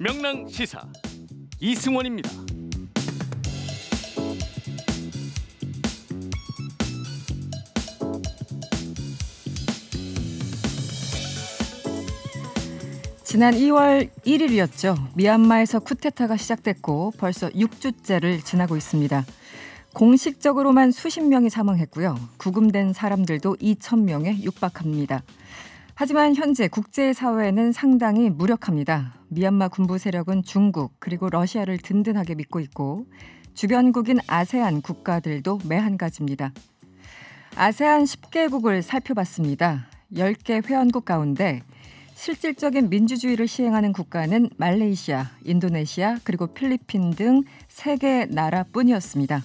명랑 시사 이승원입니다. 지난 2월 1일이었죠. 미얀마에서 쿠데타가 시작됐고 벌써 6주째를 지나고 있습니다. 공식적으로만 수십 명이 사망했고요. 구금된 사람들도 2천 명에 육박합니다. 하지만 현재 국제사회는 상당히 무력합니다. 미얀마 군부 세력은 중국 그리고 러시아를 든든하게 믿고 있고 주변국인 아세안 국가들도 매한가지입니다. 아세안 10개국을 살펴봤습니다. 10개 회원국 가운데 실질적인 민주주의를 시행하는 국가는 말레이시아, 인도네시아, 그리고 필리핀 등 3개 나라뿐이었습니다.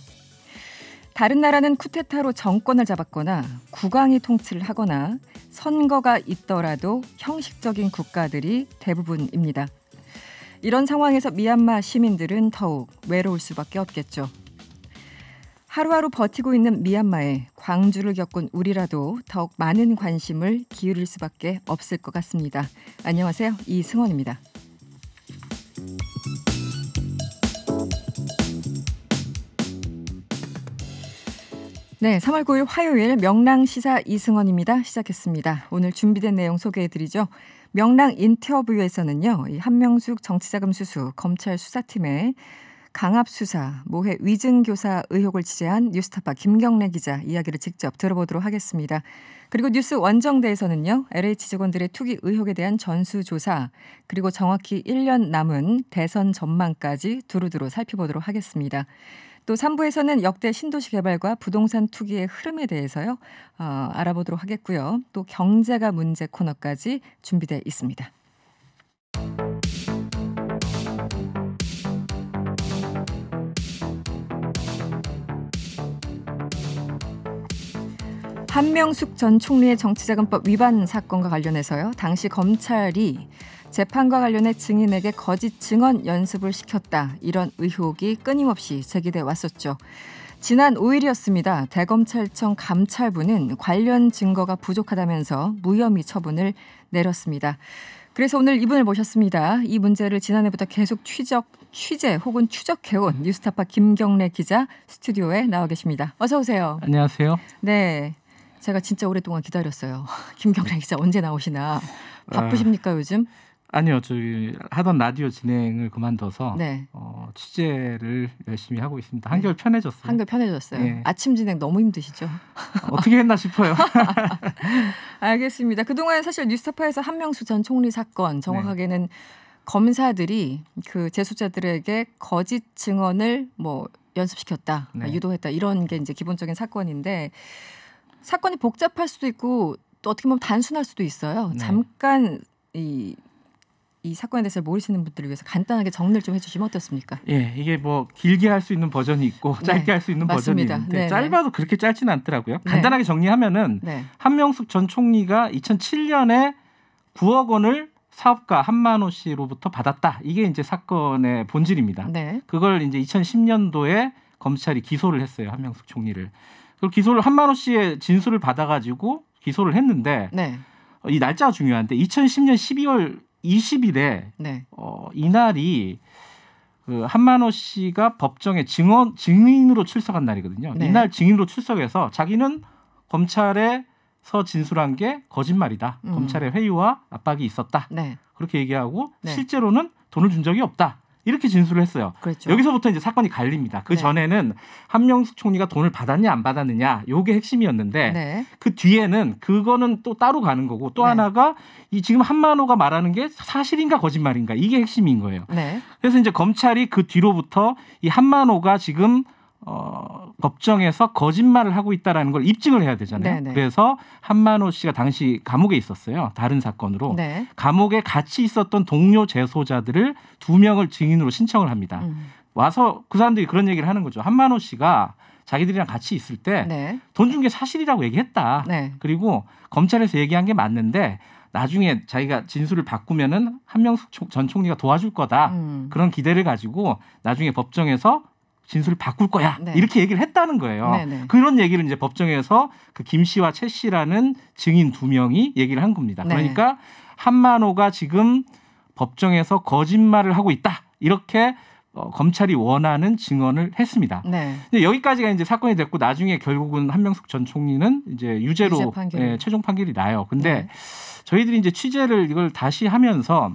다른 나라는 쿠데타로 정권을 잡았거나 국왕이 통치를 하거나 선거가 있더라도 형식적인 국가들이 대부분입니다. 이런 상황에서 미얀마 시민들은 더욱 외로울 수밖에 없겠죠. 하루하루 버티고 있는 미얀마에 광주를 겪은 우리라도 더욱 많은 관심을 기울일 수밖에 없을 것 같습니다. 안녕하세요. 이승원입니다. 네, 3월 9일 화요일 명랑 시사 이승원입니다. 시작했습니다. 오늘 준비된 내용 소개해 드리죠. 명랑 인터뷰에서는요. 이 한명숙 정치자금 수수 검찰 수사팀의 강압 수사, 모해 위증 교사 의혹을 취재한 뉴스타파 김경래 기자 이야기를 직접 들어보도록 하겠습니다. 그리고 뉴스 원정대에서는요. LH 직원들의 투기 의혹에 대한 전수 조사, 그리고 정확히 1년 남은 대선 전망까지 두루두루 살펴보도록 하겠습니다. 또 3부에서는 역대 신도시 개발과 부동산 투기의 흐름에 대해서요. 어, 알아보도록 하겠고요. 또 경제가 문제 코너까지 준비돼 있습니다. 한명숙 전 총리의 정치자금법 위반 사건과 관련해서요. 당시 검찰이 재판과 관련해 증인에게 거짓 증언 연습을 시켰다 이런 의혹이 끊임없이 제기돼 왔었죠. 지난 5일이었습니다. 대검찰청 감찰부는 관련 증거가 부족하다면서 무혐의 처분을 내렸습니다. 그래서 오늘 이분을 모셨습니다. 이 문제를 지난해부터 계속 취적, 취재 혹은 추적해온 뉴스타파 김경래 기자 스튜디오에 나와 계십니다. 어서 오세요. 안녕하세요. 네. 제가 진짜 오랫동안 기다렸어요. 김경래 기자 언제 나오시나. 바쁘십니까 아, 요즘? 아니요, 저기 하던 라디오 진행을 그만둬서 네. 어, 취재를 열심히 하고 있습니다. 네. 한결 편해졌어요. 한결 편해졌어요. 네. 아침 진행 너무 힘드시죠? 어떻게 했나 싶어요. 알겠습니다. 그동안 사실 뉴스타파에서 한 명수 전 총리 사건 정확하게는 네. 검사들이 그 재수자들에게 거짓 증언을 뭐 연습시켰다, 네. 아, 유도했다 이런 게 이제 기본적인 사건인데 사건이 복잡할 수도 있고 또 어떻게 보면 단순할 수도 있어요. 네. 잠깐 이이 사건에 대해서 모르시는 분들을 위해서 간단하게 정리를 좀 해주시면 어떻습니까? 예, 이게 뭐 길게 할 수 있는 버전이 있고 네, 짧게 네, 할수 있는 맞습니다. 버전이 있는데 네 짧아도 그렇게 짧지는 않더라고요. 네. 간단하게 정리하면은 네. 한명숙 전 총리가 2007년에 9억 원을 사업가 한만호 씨로부터 받았다. 이게 이제 사건의 본질입니다. 네. 그걸 이제 2010년도에 검찰이 기소를 했어요 한명숙 총리를. 그 기소를 한만호 씨의 진술을 받아가지고 기소를 했는데 이 날짜가 중요한데 2010년 12월 20일에 네. 어, 이날이 그 한만호 씨가 법정에 증언 증인으로 출석한 날이거든요. 네. 이날 증인으로 출석해서 자기는 검찰에서 진술한 게 거짓말이다. 음. 검찰의 회유와 압박이 있었다. 네. 그렇게 얘기하고 네. 실제로는 돈을 준 적이 없다. 이렇게 진술을 했어요. 그렇죠. 여기서부터 이제 사건이 갈립니다. 그 네. 전에는 네. 한명숙 총리가 돈을 받았냐 안 받았느냐 요게 핵심이었는데 네. 그 뒤에는 그거는 또 따로 가는 거고 또 네. 하나가 이 지금 한만호가 말하는 게 사실인가 거짓말인가 이게 핵심인 거예요. 네. 그래서 이제 검찰이 그 뒤로부터 이 한만호가 지금 어, 법정에서 거짓말을 하고 있다라는 걸 입증을 해야 되잖아요. 네네. 네. 그래서 한만호 씨가 당시 감옥에 있었어요. 다른 사건으로 네. 감옥에 같이 있었던 동료 재소자들을 두 명을 증인으로 신청을 합니다. 음. 와서 그 사람들이 그런 얘기를 하는 거죠. 한만호 씨가 자기들이랑 같이 있을 때돈 네. 준게 사실이라고 얘기했다. 네. 그리고 검찰에서 얘기한 게 맞는데 나중에 자기가 진술을 바꾸면은 한명숙 전 총리가 도와줄 거다. 음. 그런 기대를 가지고 나중에 법정에서 진술을 바꿀 거야 네. 이렇게 얘기를 했다는 거예요. 네네. 네. 그런 얘기를 이제 법정에서 그김 씨와 최 씨라는 증인 두 명이 얘기를 한 겁니다. 네. 그러니까 한만호가 지금 법정에서 거짓말을 하고 있다 이렇게 어, 검찰이 원하는 증언을 했습니다. 네. 여기까지가 이제 사건이 됐고 나중에 결국은 한명숙 전 총리는 이제 유죄로 유죄 판결. 예, 최종 판결이 나요. 근데 네. 저희들이 이제 취재를 이걸 다시 하면서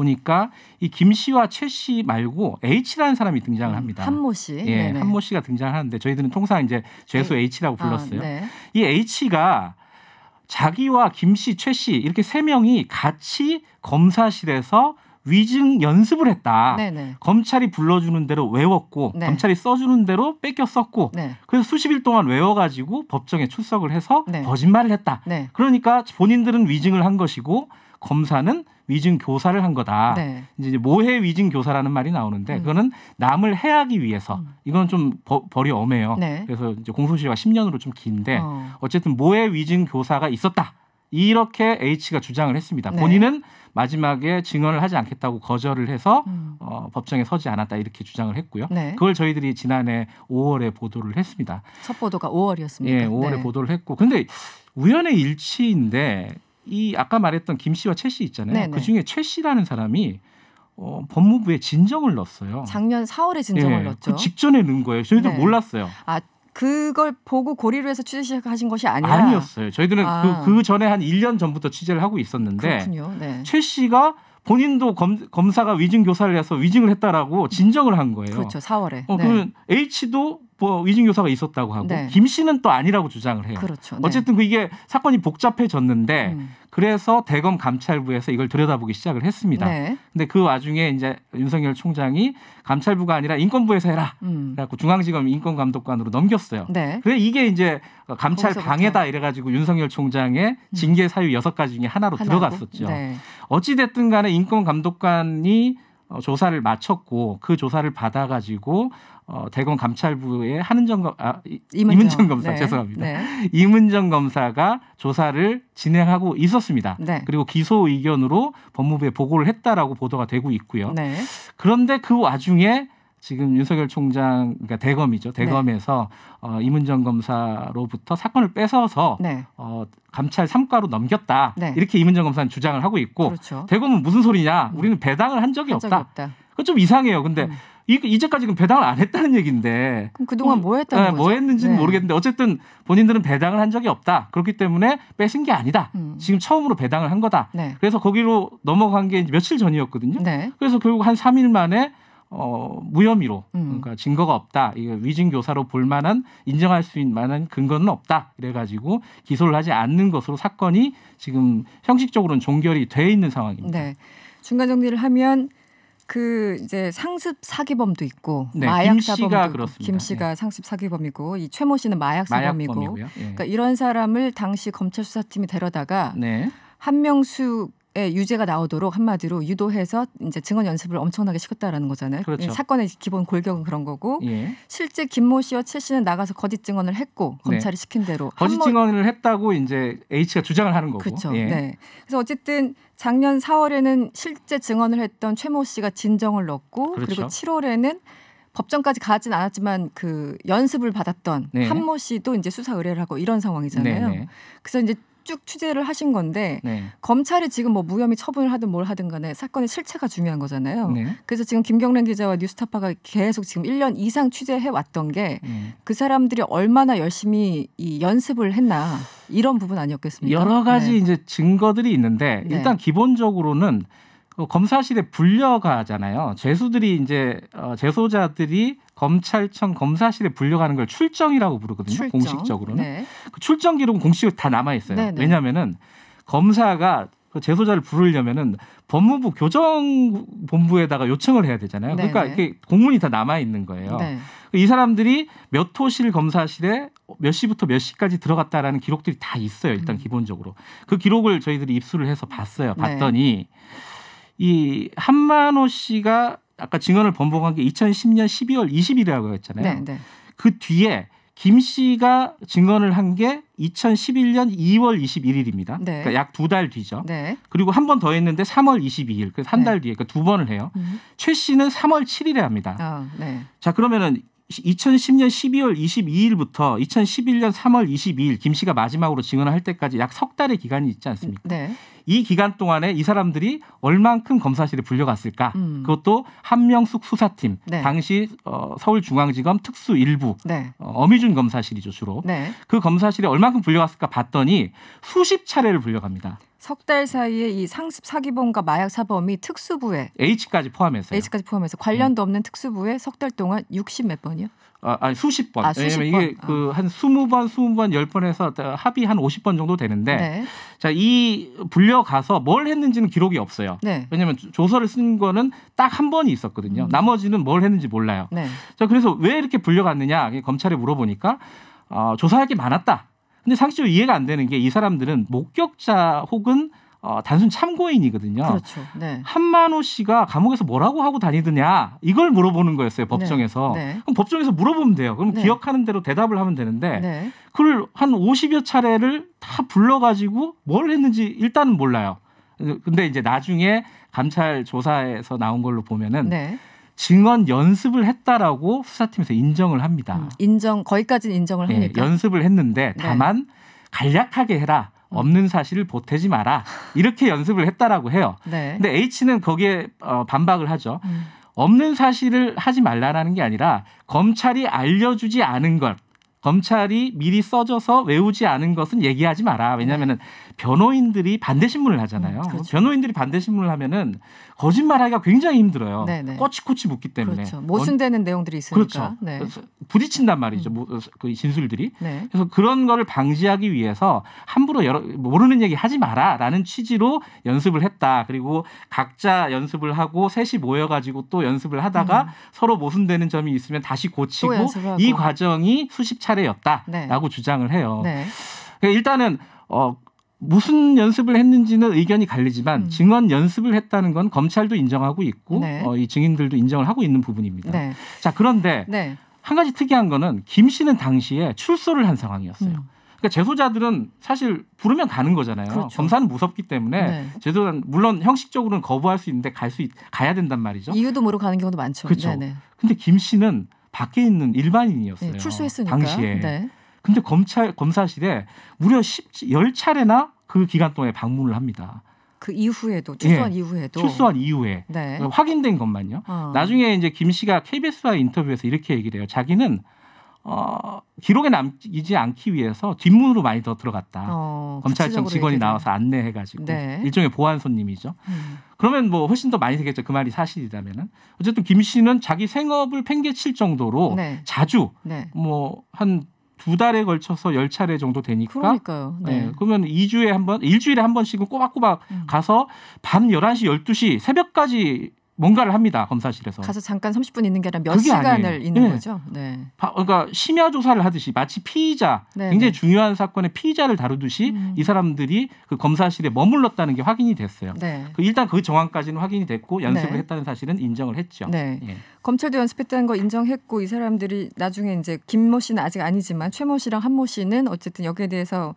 보니까 이 김씨와 최 씨 말고 H라는 사람이 등장을 음, 합니다. 한모 씨. 예, 한모 씨가 등장하는데 저희들은 통상 이제 죄수 네. H라고 아, 불렀어요. 아, 네. 이 H가 자기와 김씨, 최 씨 이렇게 세 명이 같이 검사실에서 위증 연습을 했다. 네네. 검찰이 불러주는 대로 외웠고 네. 검찰이 써주는 대로 뺏겨 썼고 네. 그래서 수십 일 동안 외워가지고 법정에 출석을 해서 네. 거짓말을 했다. 네. 그러니까 본인들은 위증을 한 것이고 검사는 위증 교사를 한 거다. 네. 이제 모해 위증 교사라는 말이 나오는데 음. 그거는 남을 해하기 위해서 음. 이건 좀 버, 벌이 엄해요. 네. 그래서 이제 공소시효가 10년으로 좀 긴데 어. 어쨌든 모해 위증 교사가 있었다. 이렇게 H가 주장을 했습니다. 네. 본인은 마지막에 증언을 하지 않겠다고 거절을 해서 음. 어, 법정에 서지 않았다 이렇게 주장을 했고요. 네. 그걸 저희들이 지난해 5월에 보도를 했습니다. 첫 보도가 5월이었습니다. 예, 5월에 네. 보도를 했고, 근데 우연의 일치인데 이 아까 말했던 김 씨와 최 씨 있잖아요. 네네. 그 중에 최 씨라는 사람이 어, 법무부에 진정을 넣었어요. 작년 4월에 진정을 네, 넣었죠. 그 직전에 넣은 거예요. 저희도 네. 몰랐어요. 아 그걸 보고 고리로 해서 취재하신 시작 것이 아니라 아니었어요. 저희들은 그, 아. 그, 그 전에 한 1년 전부터 취재를 하고 있었는데 네. 최 씨가 본인도 검, 사가 위증 교사를 해서 위증을 했다라고 진정을 한 거예요. 그렇죠. 4월에. 어, 네. 그러면 H도 뭐이중 교사가 있었다고 하고 네. 김 씨는 또 아니라고 주장을 해요. 그렇죠. 네. 어쨌든 그 이게 사건이 복잡해졌는데 음. 그래서 대검 감찰부에서 이걸 들여다보기 시작을 했습니다. 네. 근데 그 와중에 이제 윤석열 총장이 감찰부가 아니라 인권부에서 해라. 음. 그래갖고 중앙지검 인권감독관으로 넘겼어요. 네. 그래 이게 이제 감찰 방해다 이래가지고 윤석열 총장의 음. 징계 사유 여섯 가지 중에 하나로 하나고? 들어갔었죠. 네. 어찌 됐든 간에 인권감독관이 어, 조사를 마쳤고 그 조사를 받아가지고 어, 대검 감찰부의 한은정 검, 아, 이문정, 이문정 검사 네. 죄송합니다. 네. 이문정 검사가 조사를 진행하고 있었습니다. 네. 그리고 기소 의견으로 법무부에 보고를 했다라고 보도가 되고 있고요. 네. 그런데 그 와중에 지금 윤석열 총장 그러니까 대검이죠. 대검에서 네. 어, 이문정 검사로부터 사건을 뺏어서 네. 어, 감찰 3과로 넘겼다. 이렇게 이문정 검사는 주장을 하고 있고 그렇죠. 대검은 무슨 소리냐? 우리는 배당을 한 적이, 한 적이 없다. 없다. 그 좀 이상해요. 근데 음. 이제까지 배당을 안 했다는 얘기인데 그럼 그동안 뭐 했다는 예, 뭐 거죠? 뭐 했는지는 네. 모르겠는데 어쨌든 본인들은 배당을 한 적이 없다. 그렇기 때문에 빼신 게 아니다. 음. 지금 처음으로 배당을 한 거다. 네. 그래서 거기로 넘어간 게 며칠 전이었거든요. 네. 그래서 결국 한 3일 만에 어, 무혐의로 음. 그러니까 증거가 없다. 이게 위증 교사로 볼 만한 인정할 수 있는 만한 근거는 없다. 이래 가지고 기소를 하지 않는 것으로 사건이 지금 형식적으로는 종결이 돼 있는 상황입니다. 네. 중간 정리를 하면 그 이제 상습 사기범도 있고 네, 마약 사범가 그렇습니다. 김 씨가 네. 예. 상습 사기범이고 이 최 모 씨는 마약 사범이고 예. 그러니까 이런 사람을 당시 검찰 수사팀이 데려다가 네. 한명숙 예, 유죄가 나오도록 한마디로 유도해서 이제 증언 연습을 엄청나게 시켰다라는 거잖아요. 그렇죠. 예, 사건의 기본 골격은 그런 거고 예. 실제 김모 씨와 최 씨는 나가서 거짓 증언을 했고 네. 검찰이 네. 시킨 대로 거짓 증언을 했다고 이제 H가 주장을 하는 거고. 그렇죠. 예. 네. 그래서 어쨌든 작년 4월에는 실제 증언을 했던 최 모 씨가 진정을 넣고 그렇죠. 그리고 7월에는 법정까지 가진 않았지만 그 연습을 받았던 네. 한모 씨도 이제 수사 의뢰를 하고 이런 상황이잖아요. 네. 네. 그래서 이제 쭉 취재를 하신 건데 네. 검찰이 지금 뭐 무혐의 처분을 하든 뭘 하든 간에 사건의 실체가 중요한 거잖아요. 네. 그래서 지금 김경란 기자와 뉴스타파가 계속 지금 1년 이상 취재해 왔던 게그 네. 그 사람들이 얼마나 열심히 이 연습을 했나 이런 부분 아니었겠습니까? 여러 가지 네. 이제 증거들이 있는데 네. 일단 기본적으로는 어, 검사실에 불려가잖아요. 죄수들이 이제 어, 재소자들이 검찰청 검사실에 불려가는 걸 출정이라고 부르거든요. 출정. 공식적으로는 네. 그 출정 기록은 공식으로 다 남아 있어요. 네, 네. 왜냐하면은 검사가 그제소자를 부르려면은 법무부 교정본부에다가 요청을 해야 되잖아요. 네, 그러니까 네. 이렇게 공문이 다 남아 있는 거예요. 네. 그 이 사람들이 몇 호실 검사실에 몇 시부터 몇 시까지 들어갔다라는 기록들이 다 있어요. 일단 음. 기본적으로 그 기록을 저희들이 입수를 해서 봤어요. 봤더니 이 한만호 씨가 아까 증언을 번복한 게 2010년 12월 20일이라고 했잖아요. 네, 네. 그 뒤에 김 씨가 증언을 한 게 2011년 2월 21일입니다. 네. 그러니까 약 두 달 뒤죠. 네. 그리고 한 번 더 했는데 3월 22일, 그래서 한달 네. 뒤에 그러니까 두 번을 해요. 음. 최 씨는 3월 7일에 합니다. 아, 네. 자 그러면은 2010년 12월 22일부터 2011년 3월 22일 김 씨가 마지막으로 증언을 할 때까지 약 석 달의 기간이 있지 않습니까? 네. 이 기간 동안에 이 사람들이 얼만큼 검사실에 불려갔을까? 음. 그것도 한명숙 수사팀 네. 당시 어, 서울중앙지검 특수 일부 네. 어, 어미준 검사실이죠 주로 네. 그 검사실에 얼만큼 불려갔을까 봤더니 수십 차례를 불려갑니다. 석 달 사이에 이 상습 사기범과 마약 사범이 특수부에 H까지 포함해서 H까지 포함해서 관련도 음. 없는 특수부에 석 달 동안 60몇 번이요? 아, 아니 수십 번. 아, 수십 왜냐면 이게 아. 그한 스무 번, 스무 번, 열번 해서 합의한 오십 번 정도 되는데 네. 자, 이 불려 가서 뭘 했는지는 기록이 없어요. 네. 왜냐면 하 조서를 쓴 거는 딱 한 번이 있었거든요. 음. 나머지는 뭘 했는지 몰라요. 네. 자, 그래서 왜 이렇게 불려갔느냐? 검찰에 물어보니까 어, 조사할 게 많았다. 근데 상식적으로 이해가 안 되는 게 이 사람들은 목격자 혹은 어, 단순 참고인이거든요. 그렇죠. 네. 한만호 씨가 감옥에서 뭐라고 하고 다니느냐 이걸 물어보는 거였어요 네. 법정에서. 네. 네. 그럼 법정에서 물어보면 돼요. 그럼 네. 기억하는 대로 대답을 하면 되는데 네. 그걸 한 50여 차례를 다 불러가지고 뭘 했는지 일단은 몰라요. 근데 이제 나중에 감찰 조사에서 나온 걸로 보면은 증언 연습을 했다라고 수사팀에서 인정을 합니다. 음, 인정 거기까지는 인정을 합니다. 예, 연습을 했는데 다만 간략하게 해라. 없는 사실을 보태지 마라 이렇게 연습을 했다라고 해요. 네. 근데 H는 거기에 어, 반박을 하죠. 음. 없는 사실을 하지 말라라는 게 아니라 검찰이 알려주지 않은 것 검찰이 미리 써줘서 외우지 않은 것은 얘기하지 마라. 왜냐하면은 네. 변호인들이 반대 신문을 하잖아요. 음, 그렇죠. 변호인들이 반대 신문을 하면은 거짓말하기가 굉장히 힘들어요. 네네. 꼬치꼬치 묻기 때문에 그렇죠. 모순되는 어, 내용들이 있으니까 그렇죠. 네. 부딪힌단 말이죠. 음. 어, 그 진술들이. 네. 그래서 그런 거를 방지하기 위해서 함부로 여러, 모르는 얘기 하지 마라라는 취지로 연습을 했다. 그리고 각자 연습을 하고 셋이 모여가지고 또 연습을 하다가 음. 서로 모순되는 점이 있으면 다시 고치고 이 과정이 수십 차례였다라고 네. 주장을 해요. 네. 그러니까 일단은 어, 무슨 연습을 했는지는 의견이 갈리지만 음. 증언 연습을 했다는 건 검찰도 인정하고 있고 네. 어, 이 증인들도 인정을 하고 있는 부분입니다. 네. 자 그런데 네. 한 가지 특이한 거는 김 씨는 당시에 출소를 한 상황이었어요. 음. 그러니까 재소자들은 사실 부르면 가는 거잖아요. 그렇죠. 검사는 무섭기 때문에 네. 제도는 물론 형식적으로는 거부할 수 있는데 갈 수 가야 된단 말이죠. 이유도 모르고 가는 경우도 많죠. 그렇죠. 네네. 네. 근데 김 씨는 밖에 있는 일반인이었어요. 네, 출소했으니까. 당시에. 네. 근데 검찰 검사실에 무려 10, 1차례나그 기간 동안에 방문을 합니다. 그 이후에도 출소한 예, 이후에도 출소한 이후에 네. 확인된 것만요. 어. 나중에 이제 김 씨가 KBS와 인터뷰에서 이렇게 얘기를 해요. 자기는 어, 기록에 남지 않기 위해서 뒷문으로 많이 더 들어갔다. 어, 검찰청 직원이 얘기를. 나와서 안내해가지고 네. 일종의 보안 손님이죠. 음. 그러면 뭐 훨씬 더 많이 되겠죠. 그 말이 사실이라면은 어쨌든 김 씨는 자기 생업을 팽개칠 정도로 네. 자주 네. 뭐한 두 달에 걸쳐서 열 차례 정도 되니까. 그러니까요. 네. 네. 그러면 2주에 한 번, 일주일에 한 번씩은 꼬박꼬박 음. 가서 밤 11시, 12시, 새벽까지 뭔가를 합니다 검사실에서 가서 잠깐 30분 있는 게 아니라 몇 시간을 있는 네. 거죠. 네. 바, 그러니까 심야 조사를 하듯이 마치 피의자 네 굉장히 네. 중요한 사건의 피의자를 다루듯이 음. 이 사람들이 그 검사실에 머물렀다는 게 확인이 됐어요. 네. 그 일단 그 정황까지는 확인이 됐고 연습을 네. 했다는 사실은 인정을 했죠. 네. 예. 검찰도 연습했다는 거 인정했고 이 사람들이 나중에 이제 김모 씨는 아직 아니지만 최 모 씨랑 한 모 씨는 어쨌든 여기에 대해서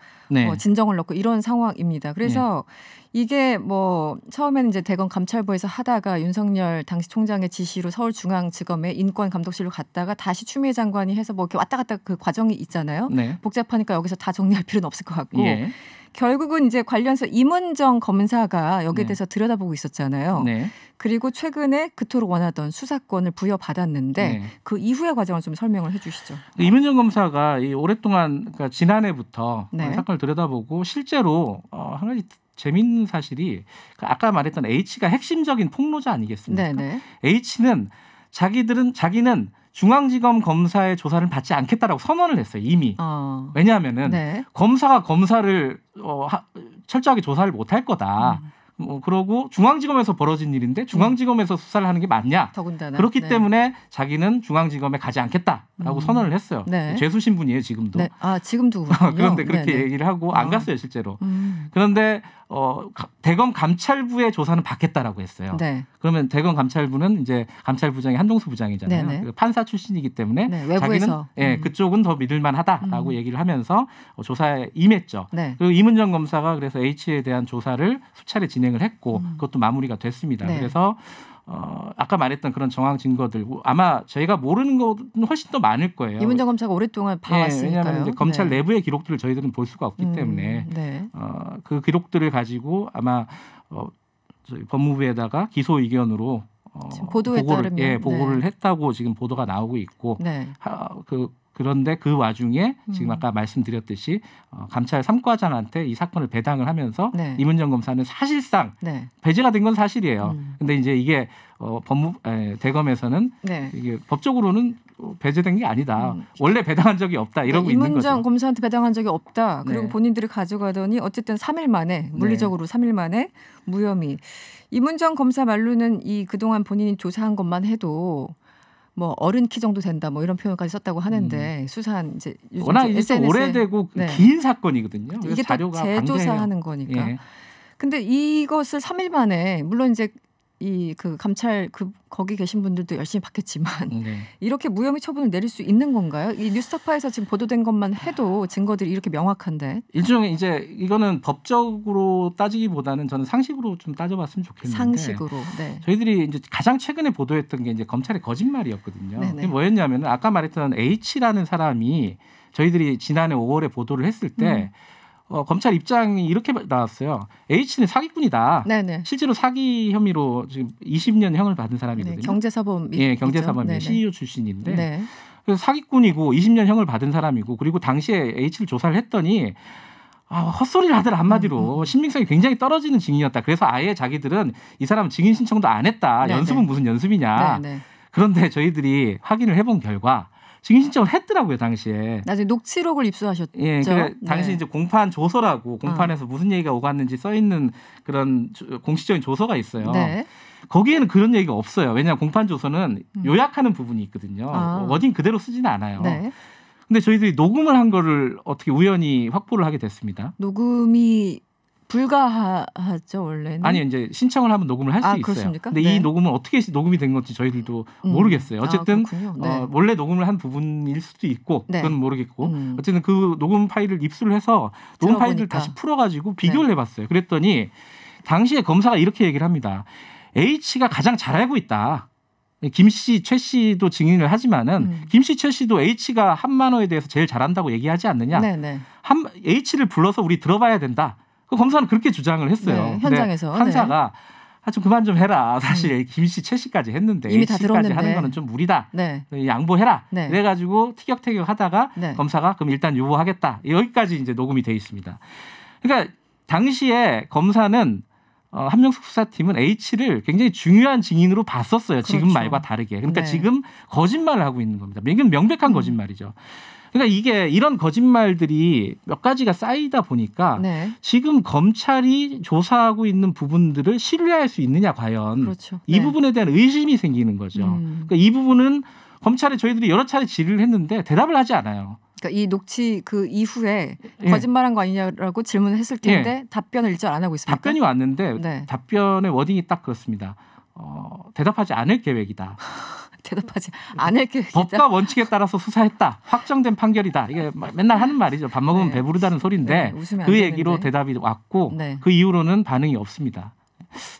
어, 진정을 넣고 이런 상황입니다. 그래서 네. 이게 뭐 처음에는 이제 대검 감찰부에서 하다가 윤석열 당시 총장의 지시로 서울중앙지검의 인권감독실로 갔다가 다시 추미애 장관이 해서 뭐 이렇게 왔다 갔다 그 과정이 있잖아요. 네. 복잡하니까 여기서 다 정리할 필요는 없을 것 같고. 예. 결국은 이제 관련해서 임은정 검사가 여기에 네. 대해서 네. 들여다보고 있었잖아요. 네. 그리고 최근에 그토록 원하던 수사권을 부여받았는데 네. 그 이후의 과정을 좀 설명을 해주시죠. 임은정 네. 검사가 이 오랫동안 그러니까 지난해부터 네. 사건을 들여다보고 실제로 어, 한 가지 재밌는 사실이 그 아까 말했던 H가 핵심적인 폭로자 아니겠습니까? 네네. 네. H는 자기들은 자기는 중앙지검 검사의 조사를 받지 않겠다라고 선언을 했어요 이미 어. 왜냐하면은 네. 검사가 검사를 어, 하, 철저하게 조사를 못할 거다. 음. 뭐 그러고 중앙지검에서 벌어진 일인데 중앙지검에서 음. 수사를 하는 게 맞냐? 더군다나. 그렇기 네. 때문에 자기는 중앙지검에 가지 않겠다라고 음. 선언을 했어요. 네. 죄수 신분이에요 지금도. 네. 아 지금도 그런데 그렇게 네네. 네. 얘기를 하고 안 아. 갔어요 실제로. 음. 그런데 어, 대검 감찰부의 조사는 받겠다라고 했어요. 네. 그러면 대검 감찰부는 이제 감찰부장이 한동수 부장이잖아요. 네, 네. 그 판사 출신이기 때문에 네, 자기는 예, 음. 그쪽은 더 믿을만하다라고 음. 얘기를 하면서 조사에 임했죠. 네. 그리고 이문정 검사가 그래서 H에 대한 조사를 수차례 진행을 했고 음. 그것도 마무리가 됐습니다. 네. 그래서 어, 아까 말했던 그런 정황 증거들 아마 저희가 모르는 것은 훨씬 더 많을 거예요. 이문정 검사가 오랫동안 예, 봐왔으니까요. 네, 왜냐하면 이제 검찰 네. 내부의 기록들을 저희들은 볼 수가 없기 음, 때문에 네. 어, 그 기록들을 가지고 아마 어, 저희 법무부에다가 기소 의견으로 어, 보도에 보고를, 따르면 예, 보고를 네. 했다고 지금 보도가 나오고 있고 네. 하, 그 그런데 그 와중에 지금 음. 아까 말씀드렸듯이 어, 감찰 삼과장한테 이 사건을 배당을 하면서 네. 이문정 검사는 사실상 네. 배제가 된 건 사실이에요. 음. 근데 이제 이게 어, 법무 에, 대검에서는 네. 이게 법적으로는 배제된 게 아니다. 음. 원래 배당한 적이 없다 네, 이러고 네, 있는 거죠. 이문정 검사한테 배당한 적이 없다. 그리고 네. 본인들이 가져가더니 어쨌든 3일 만에 네. 물리적으로 3일 만에 무혐의. 이문정 검사 말로는 이 그동안 본인이 조사한 것만 해도 뭐 어른 키 정도 된다 뭐 이런 표현까지 썼다고 하는데 음. 수사한 이제 워낙 이제 SNS에, 오래되고 네. 긴 사건이거든요. 이게 또 재조사하는 거니까. 예. 근데 이것을 3일 만에 물론 이제 이그 감찰 그 거기 계신 분들도 열심히 받겠지만 네. 이렇게 무혐의 처분을 내릴 수 있는 건가요? 이 뉴스타파에서 지금 보도된 것만 해도 증거들이 이렇게 명확한데 일종의 이제 이거는 법적으로 따지기보다는 저는 상식으로 좀 따져봤으면 좋겠는데 상식으로 네. 저희들이 이제 가장 최근에 보도했던 게 이제 검찰의 거짓말이었거든요. 네, 네. 그게 뭐였냐면은 아까 말했던 H라는 사람이 저희들이 지난해 5월에 보도를 했을 때 음. 어, 검찰 입장이 이렇게 나왔어요. H는 사기꾼이다. 네네. 실제로 사기 혐의로 지금 20년형을 받은 사람이거든요. 네, 경제사범. 예, 경제사범이 CEO 출신인데. 네. 그래서 사기꾼이고 20년형을 받은 사람이고 그리고 당시에 H를 조사를 했더니 아, 헛소리를 하더라 한마디로 음, 음. 신빙성이 굉장히 떨어지는 증인이었다. 그래서 아예 자기들은 이 사람 증인 신청도 안 했다. 네네. 연습은 무슨 연습이냐. 네네. 그런데 저희들이 확인을 해본 결과 증인신청을 했더라고요 당시에. 나중에 녹취록을 입수하셨죠. 예, 그래, 네. 당시 네. 이제 공판 조서라고 공판에서 어. 무슨 얘기가 오갔는지 써 있는 그런 조, 공식적인 조서가 있어요. 네. 거기에는 그런 얘기가 없어요. 왜냐 하면 공판 조서는 음. 요약하는 부분이 있거든요. 아. 워딩 그대로 쓰지는 않아요. 네. 근데 저희들이 녹음을 한 거를 어떻게 우연히 확보를 하게 됐습니다. 녹음이 불가하죠 원래는. 아니 이제 신청을 하면 녹음을 할수 아, 있어요. 그렇습니까? 근데 네. 이 녹음은 어떻게 녹음이 된 건지 저희들도 음. 모르겠어요. 아, 어쨌든 아, 네. 어, 원래 녹음을 한 부분일 수도 있고 네. 그건 모르겠고 음. 어쨌든 그 녹음 파일을 입수를 해서 녹음 들어보니까. 파일을 다시 풀어가지고 비교를 네. 해봤어요. 그랬더니 당시에 검사가 이렇게 얘기를 합니다. H가 가장 잘 알고 있다. 김 씨, 최 씨도 증인을 하지만은 음. 김 씨, 최 씨도 H가 한만호에 대해서 제일 잘한다고 얘기하지 않느냐. 네네. 네. 한 H를 불러서 우리 들어봐야 된다. 그 검사는 그렇게 주장을 했어요. 네, 현장에서 네. 판사가 아, 좀 그만 좀 해라. 음. 사실 음. 김씨, 최씨까지 했는데 이미 다 씨까지 하는 거는 좀 무리다. 네. 양보해라. 네. 이래가지고 티격태격 하다가 네. 검사가 그럼 일단 유보하겠다. 여기까지 이제 녹음이 돼 있습니다. 그러니까 당시에 검사는 어, 한명숙 수사팀은 H를 굉장히 중요한 증인으로 봤었어요. 그렇죠. 지금 말과 다르게. 그러니까 네. 지금 거짓말을 하고 있는 겁니다. 이건 명백한 음. 거짓말이죠. 그러니까 이게 이런 거짓말들이 몇 가지가 쌓이다 보니까 네. 지금 검찰이 조사하고 있는 부분들을 신뢰할 수 있느냐 과연 그렇죠. 이 네. 부분에 대한 의심이 생기는 거죠. 음. 그러니까 이 부분은 검찰에 저희들이 여러 차례 질의를 했는데 대답을 하지 않아요. 그러니까 이 녹취 그 이후에 예. 거짓말한 거 아니냐라고 질문을 했을 텐데 예. 답변을 일절 안 하고 있습니다. 답변이 왔는데 네. 답변의 워딩이 딱 그렇습니다. 어, 대답하지 않을 계획이다. 대답하지 않을 게 법과 원칙에 따라서 수사했다. 확정된 판결이다. 이게 맨날 하는 말이죠. 밥 먹으면 네. 배부르다는 소리인데 네. 그 얘기로 대답이 왔고 네. 그 이후로는 반응이 없습니다.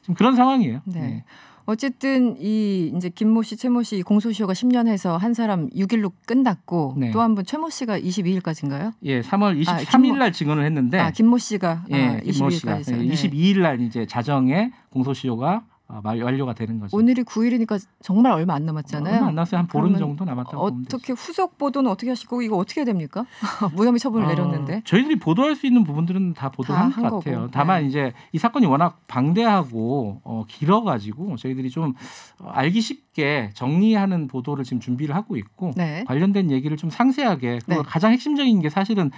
지금 그런 상황이에요. 네. 네. 어쨌든 이 이제 김 모 씨, 최모 씨 공소시효가 10년 해서 한 사람 6일로 끝났고 네. 또한 분 최모 씨가 22일까지인가요? 예, 3월 23일 아, 날 아, 증언을 했는데 아, 김모 씨가 예, 아, 김모 씨가 22일 예, 날 이제 자정에 공소시효가 어, 말 완료가 되는 거죠. 오늘이 9일이니까 정말 얼마 안 남았잖아요. 얼마 안 남았어요. 한 보름 정도 남았다고 어떻게 후속 보도는 어떻게 하시고 이거 어떻게 됩니까? 무혐의 처분을 어, 내렸는데. 저희들이 보도할 수 있는 부분들은 다 보도한 다것 같아요. 거고. 다만 네. 이제 이 사건이 워낙 방대하고 어, 길어가지고 저희들이 좀 어, 알기 쉽게 정리하는 보도를 지금 준비를 하고 있고 네. 관련된 얘기를 좀 상세하게 네. 가장 핵심적인 게 사실은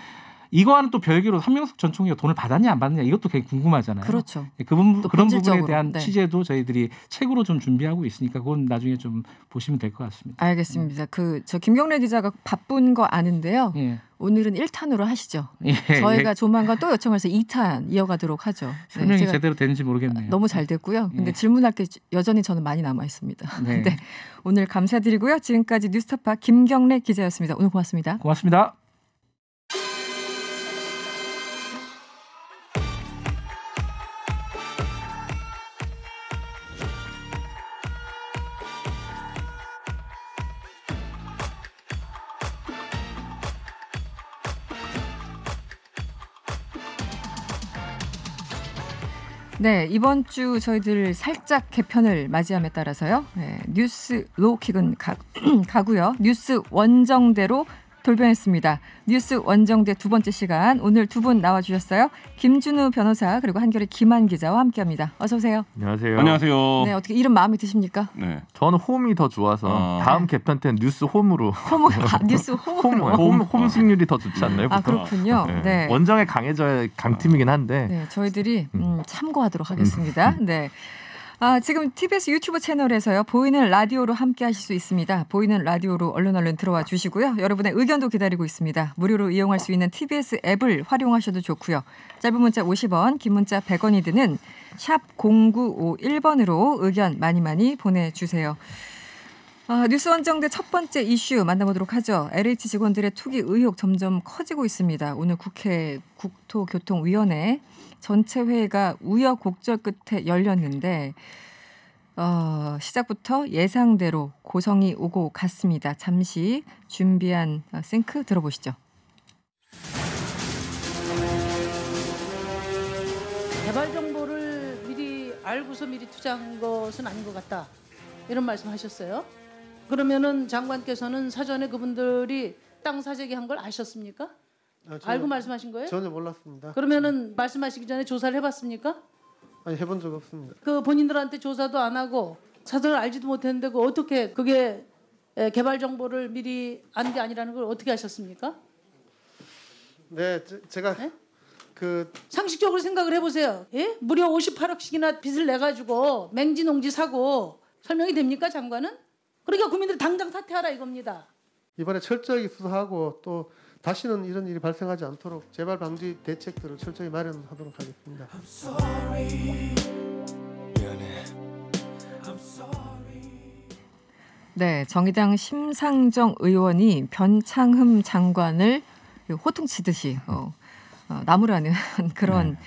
이거와는 또 별개로 한명숙 전 총리가 돈을 받았냐 안받았냐 이것도 굉장히 궁금하잖아요. 그렇죠. 예, 그분 그런 부분에 대한 네. 취재도 저희들이 책으로 좀 준비하고 있으니까 그건 나중에 좀 보시면 될 것 같습니다. 알겠습니다. 음. 그, 그저 김경래 기자가 바쁜 거 아는데요. 예. 오늘은 1탄으로 하시죠. 예, 예. 저희가 예. 조만간 또 요청해서 2탄 이어가도록 하죠. 네, 설명이 네, 제대로 되는지 모르겠네요. 너무 잘 됐고요. 예. 근데 질문할 게 여전히 저는 많이 남아 있습니다. 네. 네. 오늘 감사드리고요. 지금까지 뉴스타파 김경래 기자였습니다. 오늘 고맙습니다. 고맙습니다. 네, 이번 주 저희들 살짝 개편을 맞이함에 따라서요. 네, 뉴스 로킥은 가, 가고요. 뉴스 원정대로 돌변했습니다. 뉴스 원정대 두 번째 시간 오늘 두 분 나와주셨어요. 김준우 변호사 그리고 한결의 김한 기자와 함께합니다. 어서 오세요. 안녕하세요. 안녕하세요. 네 어떻게 이름 마음에 드십니까? 네. 저는 홈이 더 좋아서 아... 다음 개편 때는 뉴스 홈으로. 홈 아, 뉴스 홈으로. 홈, 홈, 승률이 더 좋지 않나요? 아 그렇군요. 네. 네. 원정에 강해져야 강팀이긴 한데. 네 저희들이 음, 참고하도록 하겠습니다. 음. 네. 아, 지금 TBS 유튜브 채널에서요. 보이는 라디오로 함께 하실 수 있습니다. 보이는 라디오로 얼른 얼른 들어와 주시고요. 여러분의 의견도 기다리고 있습니다. 무료로 이용할 수 있는 TBS 앱을 활용하셔도 좋고요. 짧은 문자 50원, 긴 문자 100원이 드는 샵 0951번으로 의견 많이 많이 보내주세요. 아, 뉴스 원정대 첫 번째 이슈 만나보도록 하죠. LH 직원들의 투기 의혹 점점 커지고 있습니다. 오늘 국회 국토교통위원회 전체 회의가 우여곡절 끝에 열렸는데 어, 시작부터 예상대로 고성이 오고 갔습니다. 잠시 준비한 어, 싱크 들어보시죠. 개발 정보를 미리 알고서 미리 투자한 것은 아닌 것 같다. 이런 말씀 하셨어요. 그러면은 장관께서는 사전에 그분들이 땅 사재기 한걸 아셨습니까? 아, 알고 말씀하신 거예요? 전혀 몰랐습니다. 그러면은 말씀하시기 전에 조사를 해봤습니까? 아니 해본 적 없습니다. 그 본인들한테 조사도 안 하고 사전을 알지도 못했는데 그 어떻게 그게 개발 정보를 미리 안게 아니라는 걸 어떻게 하셨습니까? 네, 제, 가그 네? 상식적으로 생각을 해보세요. 예? 무려 58억씩이나 빚을 내 가지고 맹지 농지 사고 설명이 됩니까 장관은? 그러니까 국민들 당장 사퇴하라 이겁니다. 이번에 철저히 수사하고 또 다시는 이런 일이 발생하지 않도록 재발 방지 대책들을 철저히 마련하도록 하겠습니다. 네, 정의당 심상정 의원이 변창흠 장관을 호통치듯이 어, 어, 나무라는 그런 네.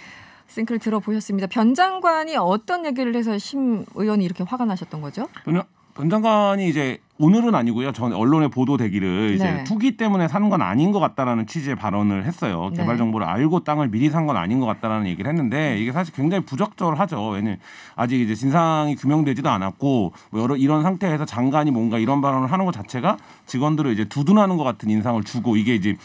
싱크를 들어보셨습니다. 변 장관이 어떤 얘기를 해서 심 의원이 이렇게 화가 나셨던 거죠? 변, 변 장관이 이제 오늘은 아니고요. 전 언론에 보도되기를 이제 네. 투기 때문에 산 건 아닌 것 같다라는 취지의 발언을 했어요. 네. 개발 정보를 알고 땅을 미리 산 건 아닌 것 같다라는 얘기를 했는데 음. 이게 사실 굉장히 부적절하죠. 왜냐면 아직 이제 진상이 규명되지도 않았고 뭐 여러 이런 상태에서 장관이 뭔가 이런 발언을 하는 것 자체가 직원들을 이제 두둔하는 것 같은 인상을 주고 이게 이제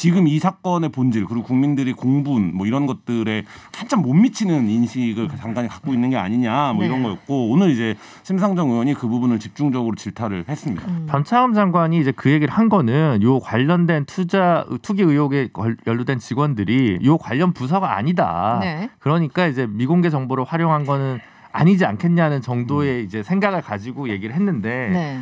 지금 이 사건의 본질 그리고 국민들이 공분 뭐 이런 것들에 한참 못 미치는 인식을 잠깐 갖고 있는 게 아니냐 뭐 네. 이런 거였고 오늘 이제 심상정 의원이 그 부분을 집중적으로 질타를 했습니다. 음. 변창흠 장관이 이제 그 얘기를 한 거는 요 관련된 투자 투기 의혹에 연루된 직원들이 요 관련 부서가 아니다. 네. 그러니까 이제 미공개 정보를 활용한 거는 아니지 않겠냐는 정도의 음. 이제 생각을 가지고 얘기를 했는데 네.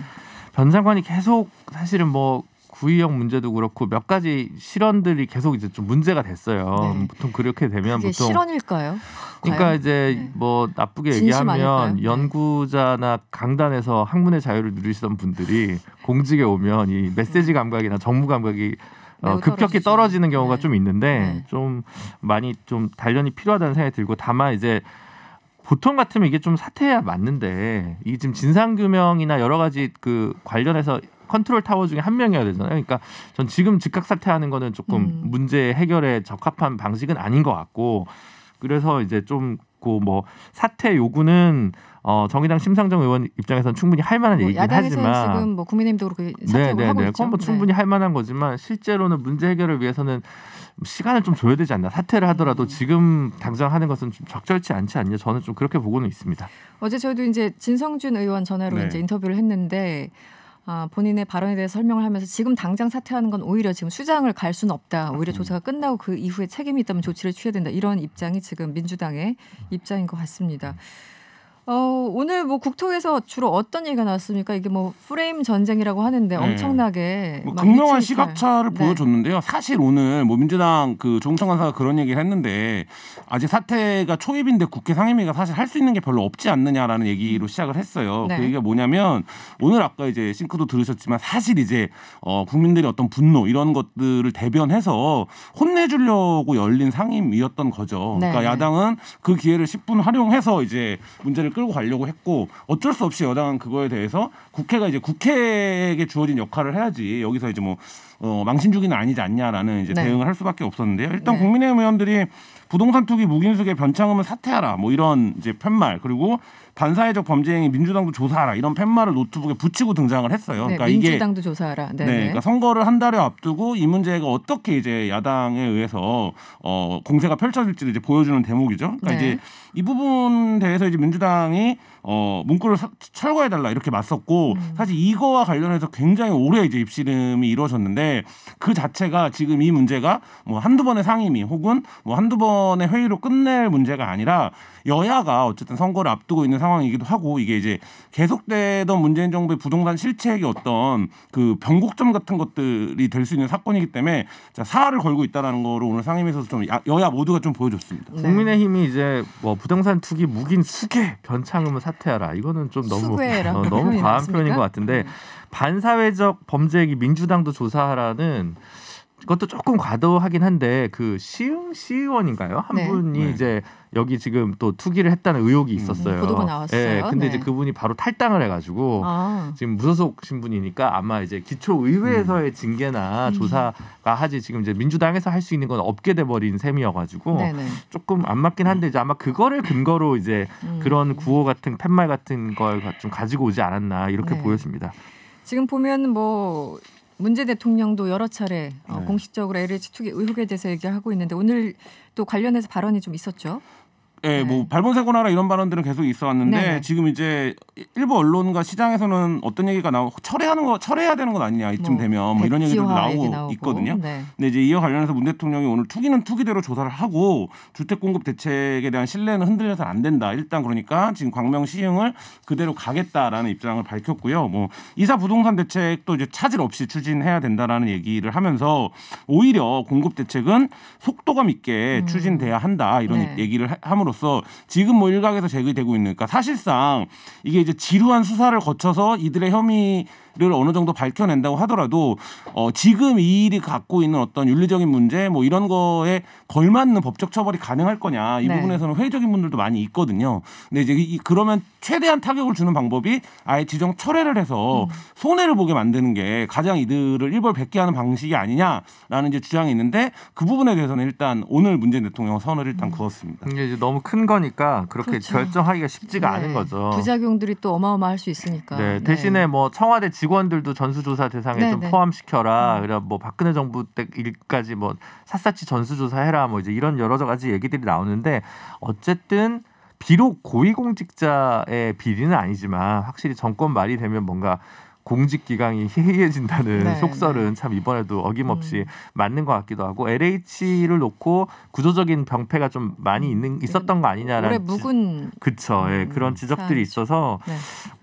변 장관이 계속 사실은 뭐 구이형 문제도 그렇고 몇 가지 실언들이 계속 이제 좀 문제가 됐어요. 네. 보통 그렇게 되면 보통 실언일까요? 그러니까 과연? 이제 네. 뭐 나쁘게 얘기하면 아 연구자나 강단에서 학문의 자유를 누리시던 분들이 공직에 오면 이 메시지 네. 감각이나 정무 감각이 어, 급격히 떨어지는 경우가 네. 좀 있는데 네. 좀 많이 좀 단련이 필요하다는 생각이 들고 다만 이제 보통 같으면 이게 좀 사태야 맞는데 이 지금 진상규명이나 여러 가지 그 관련해서 컨트롤 타워 중에 한 명이어야 되잖아요. 그러니까 전 지금 즉각 사퇴하는 거는 조금 음. 문제 해결에 적합한 방식은 아닌 것 같고 그래서 이제 좀 고뭐 사퇴 요구는 어 정의당 심상정 의원 입장에서는 충분히 할 만한 뭐, 얘기긴 하지만 지금 뭐 국민의힘도 그렇게 사퇴를 네, 네 하고 네. 있죠. 그건 뭐 네. 충분히 네. 할 만한 거지만 실제로는 문제 해결을 위해서는 시간을 좀 줘야 되지 않나. 사퇴를 하더라도 음. 지금 당장 하는 것은 좀 적절치 않지 않냐. 저는 좀 그렇게 보고는 있습니다. 어제 저도 이제 진성준 의원 전화로 네. 이제 인터뷰를 했는데 아, 본인의 발언에 대해 설명을 하면서 지금 당장 사퇴하는 건 오히려 지금 수장을 갈 수는 없다. 오히려 음. 조사가 끝나고 그 이후에 책임이 있다면 조치를 취해야 된다. 이런 입장이 지금 민주당의 입장인 것 같습니다. 음. 어, 오늘 뭐 국토에서 주로 어떤 얘기가 나왔습니까? 이게 뭐 프레임 전쟁이라고 하는데 네. 엄청나게 뭐 극명한 시각차를 네. 보여줬는데요. 사실 오늘 뭐 민주당 그종홍천사가 그런 얘기를 했는데 아직 사태가 초입인데 국회 상임위가 사실 할 수 있는 게 별로 없지 않느냐라는 얘기로 시작을 했어요. 네. 그 얘기가 뭐냐면 오늘 아까 이제 싱크도 들으셨지만 사실 이제 어, 국민들의 어떤 분노 이런 것들을 대변해서 혼내주려고 열린 상임위였던 거죠. 네. 그러니까 야당은 그 기회를 10분 활용해서 이제 문제를 끌고 가려고 했고 어쩔 수 없이 여당은 그거에 대해서 국회가 이제 국회에게 주어진 역할을 해야지 여기서 이제 뭐 어, 망신 주기는 아니지 않냐라는 이제 네. 대응을 할 수밖에 없었는데요. 일단 네. 국민의힘 의원들이 부동산 투기 무인숙의 변창흠은 사퇴하라 뭐 이런 이제 편말 그리고 반사회적 범죄 행위 민주당도 조사하라 이런 팻말을 노트북에 붙이고 등장을 했어요. 네, 그러니까 민주당도 이게 조사하라. 네네. 네, 네, 그러니까 선거를 한달에 앞두고 이 문제가 어떻게 이제 야당에 의해서 어, 공세가 펼쳐질지를 이제 보여주는 대목이죠. 그러니까 네. 이제 이 부분 대해서 이제 민주당이 어, 문구를 사, 철거해달라 이렇게 맞섰고 음. 사실 이거와 관련해서 굉장히 오래 이제 입시름이 이루어졌는데 그 자체가 지금 이 문제가 뭐 한두 번의 상임위 혹은 뭐 한두 번의 회의로 끝낼 문제가 아니라 여야가 어쨌든 선거를 앞두고 있는 상황이기도 하고 이게 이제 계속되던 문재인 정부의 부동산 실책이 어떤 그 변곡점 같은 것들이 될 수 있는 사건이기 때문에 자, 사활을 걸고 있다라는 거를 오늘 상임위에서 도좀 여야 모두가 좀 보여줬습니다. 네. 국민의힘이 이제 뭐 부동산 투기 묵인 수괴 변창흠을 사퇴하라 이거는 좀 너무 어, 너무 과한 표현인 것 같은데 음. 반사회적 범죄액 민주당도 조사하라는 그것도 조금 과도하긴 한데 그 시흥 시의원인가요 한 네. 분이 네. 이제 여기 지금 또 투기를 했다는 의혹이 음. 있었어요. 음, 보도가 나왔어요. 예, 근데 네. 이제 그분이 바로 탈당을 해가지고 아. 지금 무소속 신분이니까 아마 이제 기초 의회에서의 음. 징계나 음. 조사가 하지 지금 이제 민주당에서 할 수 있는 건 없게 돼버린 셈이어가지고 네네. 조금 안 맞긴 한데 이제 아마 그거를 근거로 이제 음. 그런 구호 같은 팻말 같은 걸 좀 가지고 오지 않았나 이렇게 네. 보여집니다. 지금 보면 뭐 문재 대통령도 여러 차례 어, 네. 공식적으로 LH 투기 의혹에 대해서 얘기하고 있는데 오늘 또 관련해서 발언이 좀 있었죠. 예, 네. 뭐 발본세고나라 이런 발언들은 계속 있어 왔는데 네 지금 이제 일부 언론과 시장에서는 어떤 얘기가 나오고 철회하는 거 철회해야 되는 건 아니냐 이쯤 뭐, 되면 뭐 이런 얘기도 나오고, 얘기 나오고, 있거든요. 네. 근데 이제 이와 관련해서 문 대통령이 오늘 투기는 투기대로 조사를 하고 주택 공급 대책에 대한 신뢰는 흔들려서는 안 된다. 일단 그러니까 지금 광명 시흥을 그대로 가겠다라는 입장을 밝혔고요. 뭐 이사 부동산 대책도 이제 차질 없이 추진해야 된다라는 얘기를 하면서 오히려 공급 대책은 속도감 있게 음. 추진돼야 한다 이런 네. 얘기를 함으로 함으로써 지금 뭐 일각에서 제기되고 있는 그러니까 사실상 이게 이제 지루한 수사를 거쳐서 이들의 혐의 를 어느 정도 밝혀낸다고 하더라도 어 지금 이 일이 갖고 있는 어떤 윤리적인 문제 뭐 이런 거에 걸맞는 법적 처벌이 가능할 거냐 이 네. 부분에서는 회의적인 분들도 많이 있거든요. 근데 이제 이, 그러면 최대한 타격을 주는 방법이 아예 지정 철회를 해서 음. 손해를 보게 만드는 게 가장 이들을 일벌백계하는 방식이 아니냐라는 이제 주장이 있는데 그 부분에 대해서는 일단 오늘 문재인 대통령 선을 일단 음. 그었습니다. 이게 이제 너무 큰 거니까 그렇게 그렇죠. 결정하기가 쉽지가 네. 않은 거죠. 부작용들이 또 어마어마할 수 있으니까. 네. 대신에 네. 뭐 청와대 지원 직원들도 전수조사 대상에 네네. 좀 포함시켜라. 음. 그래 뭐 박근혜 정부 때 일까지 뭐 샅샅이 전수조사 해라. 뭐 이제 이런 여러 가지 얘기들이 나오는데 어쨌든 비록 고위공직자의 비리는 아니지만 확실히 정권 말이 되면 뭔가 공직기강이 희해진다는 네, 속설은 네. 참 이번에도 어김없이 음. 맞는 것 같기도 하고 LH를 놓고 구조적인 병폐가 좀 많이 음. 있는 있었던 거 아니냐라는 올해 묵은 그쵸 예, 음, 예, 그런 지적들이 있어서 네.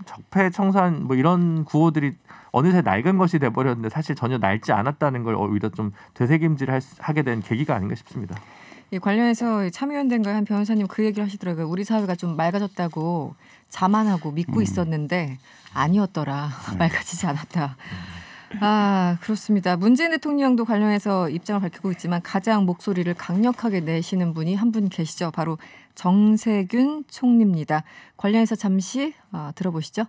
적폐 청산 뭐 이런 구호들이 어느새 낡은 것이 돼버렸는데 사실 전혀 낡지 않았다는 걸 오히려 좀 되새김질하게 된 계기가 아닌가 싶습니다. 관련해서 참여연대인가의 한 변호사님 그 얘기를 하시더라고요. 우리 사회가 좀 맑아졌다고 자만하고 믿고 음. 있었는데 아니었더라. 네. 맑아지지 않았다. 아 그렇습니다. 문재인 대통령도 관련해서 입장을 밝히고 있지만 가장 목소리를 강력하게 내시는 분이 한 분 계시죠. 바로 정세균 총리입니다. 관련해서 잠시 어, 들어보시죠.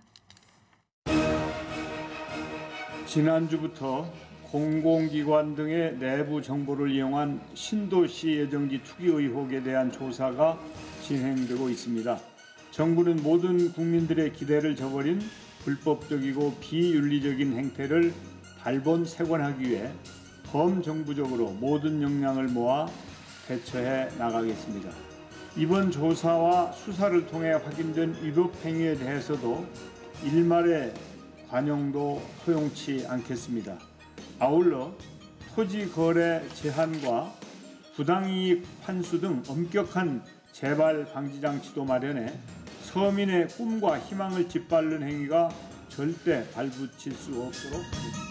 지난주부터 공공기관 등의 내부 정보를 이용한 신도시 예정지 투기 의혹에 대한 조사가 진행되고 있습니다. 정부는 모든 국민들의 기대를 저버린 불법적이고 비윤리적인 행태를 발본색원하기 위해 범정부적으로 모든 역량을 모아 대처해 나가겠습니다. 이번 조사와 수사를 통해 확인된 위법 행위에 대해서도 일말의 관용도 허용치 않겠습니다. 아울러 토지 거래 제한과 부당이익 환수 등 엄격한 재발 방지 장치도 마련해 서민의 꿈과 희망을 짓밟는 행위가 절대 발붙일 수 없도록 하겠습니다.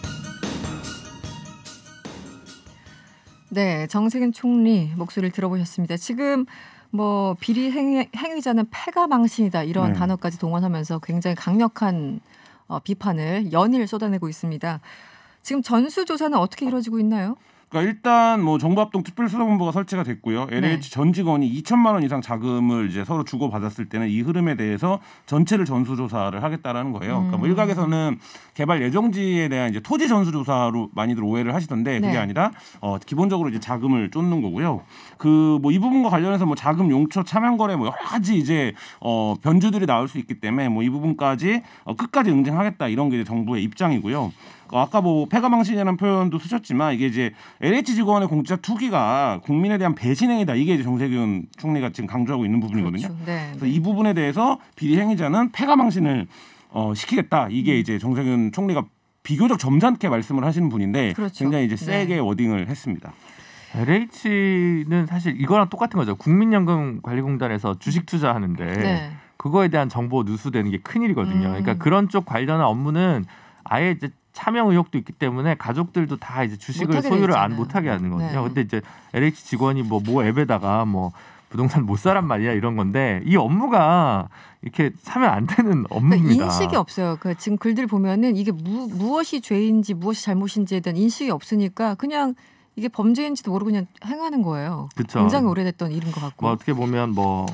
네, 정세균 총리 목소리를 들어보셨습니다. 지금 뭐 비리 행위, 행위자는 패가 망신이다 이런 네. 단어까지 동원하면서 굉장히 강력한 어, 비판을 연일 쏟아내고 있습니다. 지금 전수 조사는 어떻게 이루어지고 있나요? 그러니까 일단 뭐 정부합동 특별수사본부가 설치가 됐고요. LH 네. 전 직원이 2천만 원 이상 자금을 이제 서로 주고 받았을 때는 이 흐름에 대해서 전체를 전수조사를 하겠다라는 거예요. 음. 그러니까 뭐 음. 일각에서는 개발 예정지에 대한 이제 토지 전수조사로 많이들 오해를 하시던데 그게 네. 아니라 어 기본적으로 이제 자금을 쫓는 거고요. 그 뭐 이 부분과 관련해서 뭐 자금 용처 차명 거래 뭐 여러 가지 이제 어 변주들이 나올 수 있기 때문에 뭐 이 부분까지 어 끝까지 응징하겠다 이런 게 정부의 입장이고요. 어, 아까 뭐폐가망신이라는 표현도 쓰셨지만 이게 이제 LH 직원의 공짜 투기가 국민에 대한 배신행위다. 이게 이제 정세균 총리가 지금 강조하고 있는 부분이거든요. 그렇죠. 네, 그래서 네. 이 부분에 대해서 비리 행위자는 폐가망신을 어, 시키겠다. 이게 음. 이제 정세균 총리가 비교적 점잖게 말씀을 하시는 분인데 그렇죠. 굉장히 이제 네. 세게 네. 워딩을 했습니다. LH는 사실 이거랑 똑같은 거죠. 국민연금관리공단에서 주식 투자하는데 네. 네. 그거에 대한 정보 누수되는 게 큰일이거든요. 음. 그러니까 그런 쪽 관련한 업무는 아예 이제 차명 의혹도 있기 때문에 가족들도 다 이제 주식을 소유를 안 못하게 하는 거거든요. 네. 근데 이제 LH 직원이 뭐모 뭐 앱에다가 뭐 부동산 못 사란 말이야 이런 건데 이 업무가 이렇게 사면 안 되는 그러니까 업무입니다. 인식이 없어요. 그 지금 글들 보면은 이게 무, 무엇이 죄인지 무엇이 잘못인지에 대한 인식이 없으니까 그냥 이게 범죄인지도 모르고 그냥 행하는 거예요. 그쵸. 굉장히 오래됐던 일인 것 같고. 뭐 어떻게 보면 뭐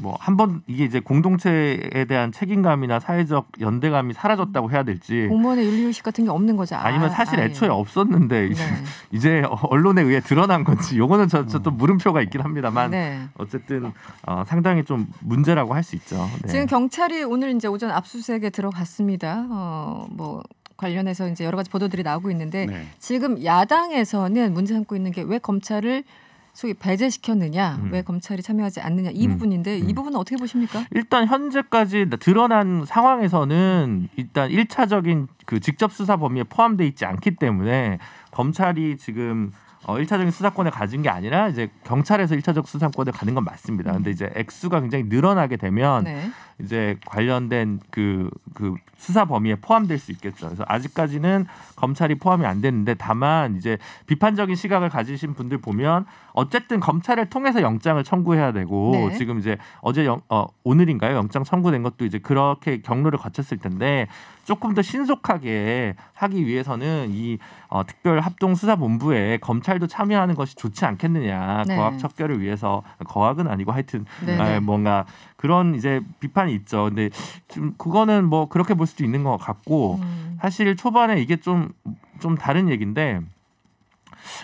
뭐한번 이게 이제 공동체에 대한 책임감이나 사회적 연대감이 사라졌다고 해야 될지 공무원의 윤리의식 같은 게 없는 거죠. 아, 니면 사실 아, 예. 애초에 없었는데 네. 이제, 네. 이제 언론에 의해 드러난 건지 요거는 저또 저 음. 물음표가 있긴 합니다만 네. 어쨌든 어, 상당히 좀 문제라고 할 수 있죠. 네. 지금 경찰이 오늘 이제 오전 압수수색에 들어갔습니다. 어, 뭐 관련해서 이제 여러 가지 보도들이 나오고 있는데 네. 지금 야당에서는 문제 삼고 있는 게 왜 검찰을 소위 배제시켰느냐, 음. 왜 검찰이 참여하지 않느냐 이 음. 부분인데 이 음. 부분은 어떻게 보십니까? 일단 현재까지 드러난 상황에서는 일단 일차적인그 직접 수사 범위에 포함돼 있지 않기 때문에 검찰이 지금 어, 1차적인 수사권을 가진 게 아니라 이제 경찰에서 일차적 수사권을 가는 건 맞습니다. 근데 이제 액수가 굉장히 늘어나게 되면 네. 이제 관련된 그, 그 수사 범위에 포함될 수 있겠죠. 그래서 아직까지는 검찰이 포함이 안 됐는데 다만 이제 비판적인 시각을 가지신 분들 보면 어쨌든 검찰을 통해서 영장을 청구해야 되고 네. 지금 이제 어제 영, 어, 오늘인가요 영장 청구된 것도 이제 그렇게 경로를 거쳤을 텐데 조금 더 신속하게 하기 위해서는 이 어, 특별합동수사본부에 검찰도 참여하는 것이 좋지 않겠느냐 네. 거학 척결을 위해서 거학은 아니고 하여튼 네, 아, 네. 뭔가 그런 이제 비판이 있죠. 근데 좀 그거는 뭐 그렇게 볼 수도 있는 것 같고 음. 사실 초반에 이게 좀좀 좀 다른 얘기인데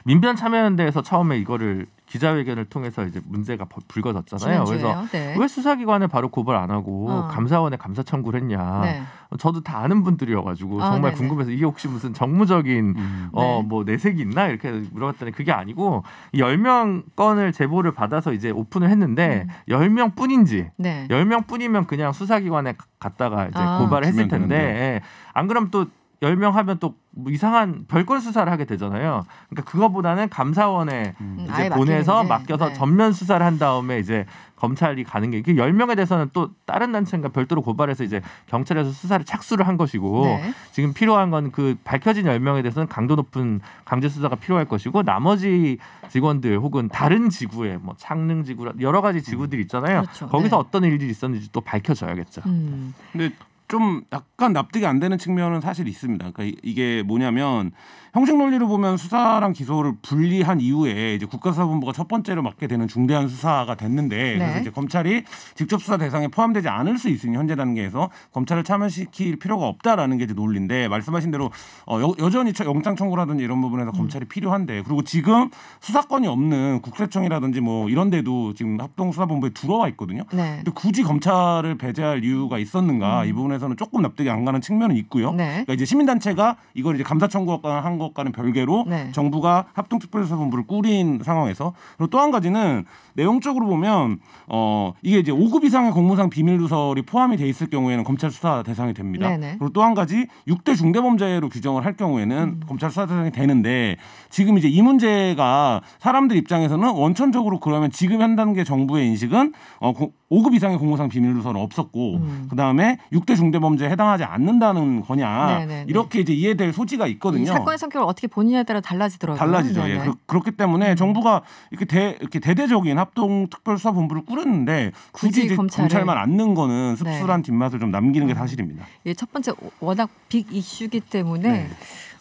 민변 참여연대에서 처음에 이거를 기자회견을 통해서 이제 문제가 불거졌잖아요. 지난주에요? 그래서 네. 왜수사기관에 바로 고발 안 하고 어. 감사원에 감사 청구를 했냐. 네. 저도 다 아는 분들이어가지고 아, 정말 네네. 궁금해서 이게 혹시 무슨 정무적인 음. 어뭐 네. 내색이 있나 이렇게 물어봤더니 그게 아니고 열명 건을 제보를 받아서 이제 오픈을 했는데 음. 열명 뿐인지 네. 열명 뿐이면 그냥 수사기관에 갔다가 이제 아. 고발을 했을 텐데 예. 안 그럼 또 열명 하면 또 이상한 별건 수사를 하게 되잖아요. 그러니까 그거보다는 감사원에 음. 이제 보내서 맡겨서 네. 전면 수사를 한 다음에 이제 검찰이 가는 게 이게 열명에 대해서는 또 다른 단체인가 별도로 고발해서 이제 경찰에서 수사를 착수를 한 것이고 네. 지금 필요한 건 그 밝혀진 열명에 대해서는 강도 높은 강제 수사가 필요할 것이고 나머지 직원들 혹은 다른 지구에 뭐 창릉 지구 여러 가지 지구들 있잖아요. 그렇죠. 거기서 네. 어떤 일들이 있었는지 또 밝혀져야겠죠. 음. 근데 좀 약간 납득이 안 되는 측면은 사실 있습니다. 그러니까 이게 뭐냐면 형식 논리로 보면 수사랑 기소를 분리한 이후에 이제 국가사본부가첫 번째로 맡게 되는 중대한 수사가 됐는데 네. 그래서 이제 검찰이 직접 수사 대상에 포함되지 않을 수 있으니 현재 단계에서 검찰을 참여시킬 필요가 없다라는 게 이제 논리인데 말씀하신 대로 어, 여, 전히 영장 청구라든지 이런 부분에서 음. 검찰이 음. 필요한데 그리고 지금 수사권이 없는 국세청이라든지 뭐 이런 데도 지금 합동수사본부에 들어와 있거든요. 네. 근데 굳이 검찰을 배제할 이유가 있었는가 음. 이 부분에서는 조금 납득이 안 가는 측면은 있고요. 네. 그러니까 이제 시민단체가 이걸 이제 감사청구한 거 것과는 별개로 네. 정부가 합동특별수사본부를 꾸린 상황에서 그리고 또한 가지는 내용적으로 보면 어 이게 이제 5급 이상의 공무상 비밀 누설이 포함이 돼 있을 경우에는 검찰 수사 대상이 됩니다. 네네. 그리고 또 한 가지 6대 중대범죄로 규정을 할 경우에는 음. 검찰 수사 대상이 되는데 지금 이제 이 문제가 사람들 입장에서는 원천적으로 그러면 지금 현 단계 정부의 인식은 어 5급 이상의 공무상 비밀 누설은 없었고 음. 그다음에 6대 중대범죄에 해당하지 않는다는 거냐. 네네네. 이렇게 이제 이해될 소지가 있거든요. 사건 성격을 어떻게 보느냐에 따라 달라지더라고요. 달라지죠. 예. 네, 네. 그, 렇기 때문에 음. 정부가 이렇게 대 이렇게 대대적인 합동 특별수사본부를 꾸렸는데 굳이, 굳이 검찰을... 만 앉는 거는 네. 씁쓸한 네. 뒷맛을 좀 남기는 게 음. 사실입니다. 예, 첫 번째 워낙 빅 이슈기 때문에 네.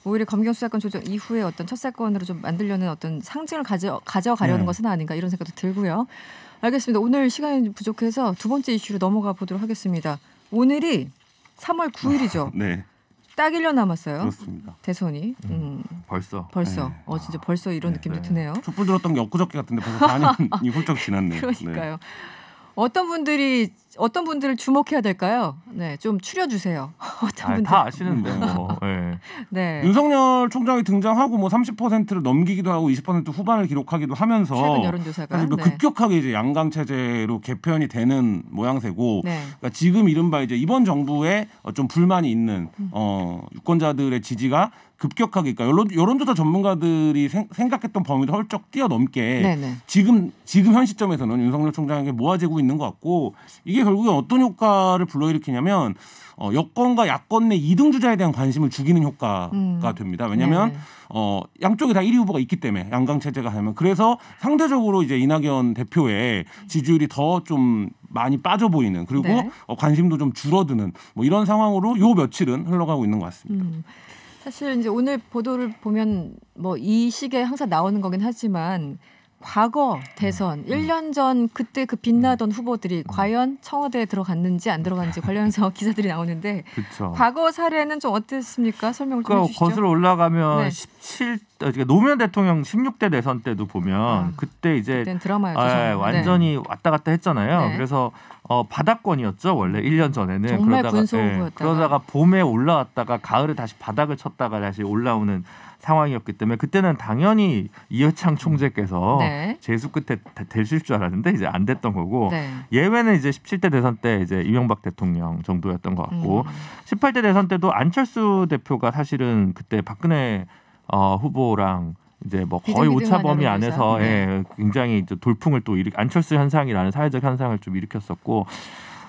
오히려 검경 수사권 조정 이후에 어떤 첫 사건으로 좀 만들려는 어떤 상징을 가져 가져가려는 네. 것은 아닌가 이런 생각도 들고요. 알겠습니다. 오늘 시간이 부족해서 두 번째 이슈로 넘어가 보도록 하겠습니다. 오늘이 3월 9일이죠. 아, 네. 딱 1년 남았어요. 그렇습니다. 대선이. 음. 음. 벌써. 벌써. 네. 어 진짜 아, 벌써 이런 네, 느낌도 네. 드네요. 촛불 들었던 게 엊그저께 같은데 벌써 4년이 훌쩍 지났네요. 그러니까요. 어떤 분들이 어떤 분들을 주목해야 될까요? 네, 좀 추려 주세요. 어떤 분들 다 아시는데 뭐. 네. 네. 윤석열 총장이 등장하고 뭐 30%를 넘기기도 하고 20% 후반을 기록하기도 하면서 최근 여론조사가 뭐 네. 급격하게 이제 양강 체제로 개편이 되는 모양새고 네. 그러니까 지금 이른바 이제 이번 정부에 좀 불만이 있는 음. 어, 유권자들의 지지가 급격하게 그러니까 여론, 조사 전문가들이 생, 각했던 범위도 헐쩍 뛰어넘게 네네. 지금 지금 현 시점에서는 윤석열 총장에게 모아지고 있는 것 같고 이게 결국엔 어떤 효과를 불러일으키냐면 어, 여권과 야권 내 2등 주자에 대한 관심을 죽이는 효과가 음. 됩니다. 왜냐하면 네. 어, 양쪽에 다 1위 후보가 있기 때문에 양강 체제가 하면 그래서 상대적으로 이제 이낙연 대표의 지지율이 더 좀 많이 빠져 보이는 그리고 네. 어, 관심도 좀 줄어드는 뭐 이런 상황으로 요 며칠은 흘러가고 있는 것 같습니다. 음. 사실 이제 오늘 보도를 보면 뭐 이 시기에 항상 나오는 거긴 하지만 과거 대선 1년 음. 전 그때 그 빛나던 음. 후보들이 음. 과연 청와대에 들어갔는지 안 들어갔는지 관련해서 기사들이 나오는데 그쵸. 과거 사례는 좀 어땠습니까? 설명을 그러니까 좀 해주시죠. 거슬러 올라가면 네. 17 어, 그러니까 노무현 대통령 16대 대선 때도 보면 아, 그때 이제 드라마였죠, 아, 예, 완전히 네. 왔다 갔다 했잖아요. 네. 그래서 어, 바닥권이었죠 원래 1년 전에는 정말 그러다가, 예, 그러다가 봄에 올라왔다가 가을에 다시 바닥을 쳤다가 다시 올라오는 상황이었기 때문에 그때는 당연히 이회창 총재께서 음. 네. 재수 끝에 되실 줄 알았는데 이제 안 됐던 거고 네. 예외는 이제 17대 대선 때 이제 이명박 대통령 정도였던 것 같고 음. 18대 대선 때도 안철수 대표가 사실은 그때 박근혜 어, 후보랑 이제 뭐 거의 오차범위 안에서 네. 예, 굉장히 이제 돌풍을 또 일으 안철수 현상이라는 사회적 현상을 좀 일으켰었고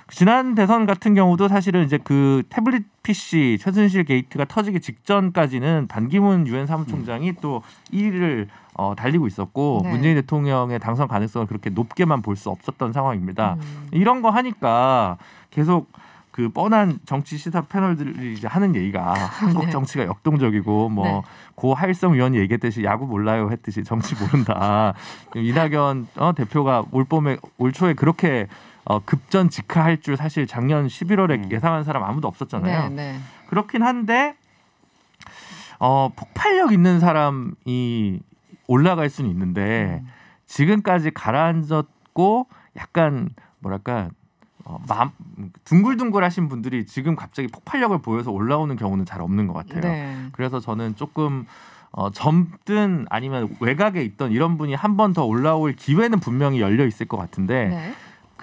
지난 대선 같은 경우도 사실은 이제 그 태블릿 PC 최순실 게이트가 터지기 직전까지는 반기문 유엔 사무총장이 음. 또 1위를 어, 달리고 있었고 네. 문재인 대통령의 당선 가능성을 그렇게 높게만 볼 수 없었던 상황입니다. 음. 이런 거 하니까 계속 그 뻔한 정치 시사 패널들이 이제 하는 얘기가 한국 네. 정치가 역동적이고 뭐고 네. 하일성 위원이 얘기했듯이 야구 몰라요 했듯이 정치 모른다. 이낙연 어, 대표가 올 봄에 올 초에 그렇게 어, 급전 직하할 줄 사실 작년 11월에 음. 예상한 사람 아무도 없었잖아요. 네, 네. 그렇긴 한데 어, 폭발력 있는 사람이 올라갈 수는 있는데 음. 지금까지 가라앉았고 약간 뭐랄까 어, 맘, 둥글둥글하신 분들이 지금 갑자기 폭발력을 보여서 올라오는 경우는 잘 없는 것 같아요. 네. 그래서 저는 조금 어, 젊든 아니면 외곽에 있던 이런 분이 한 번 더 올라올 기회는 분명히 열려 있을 것 같은데. 네.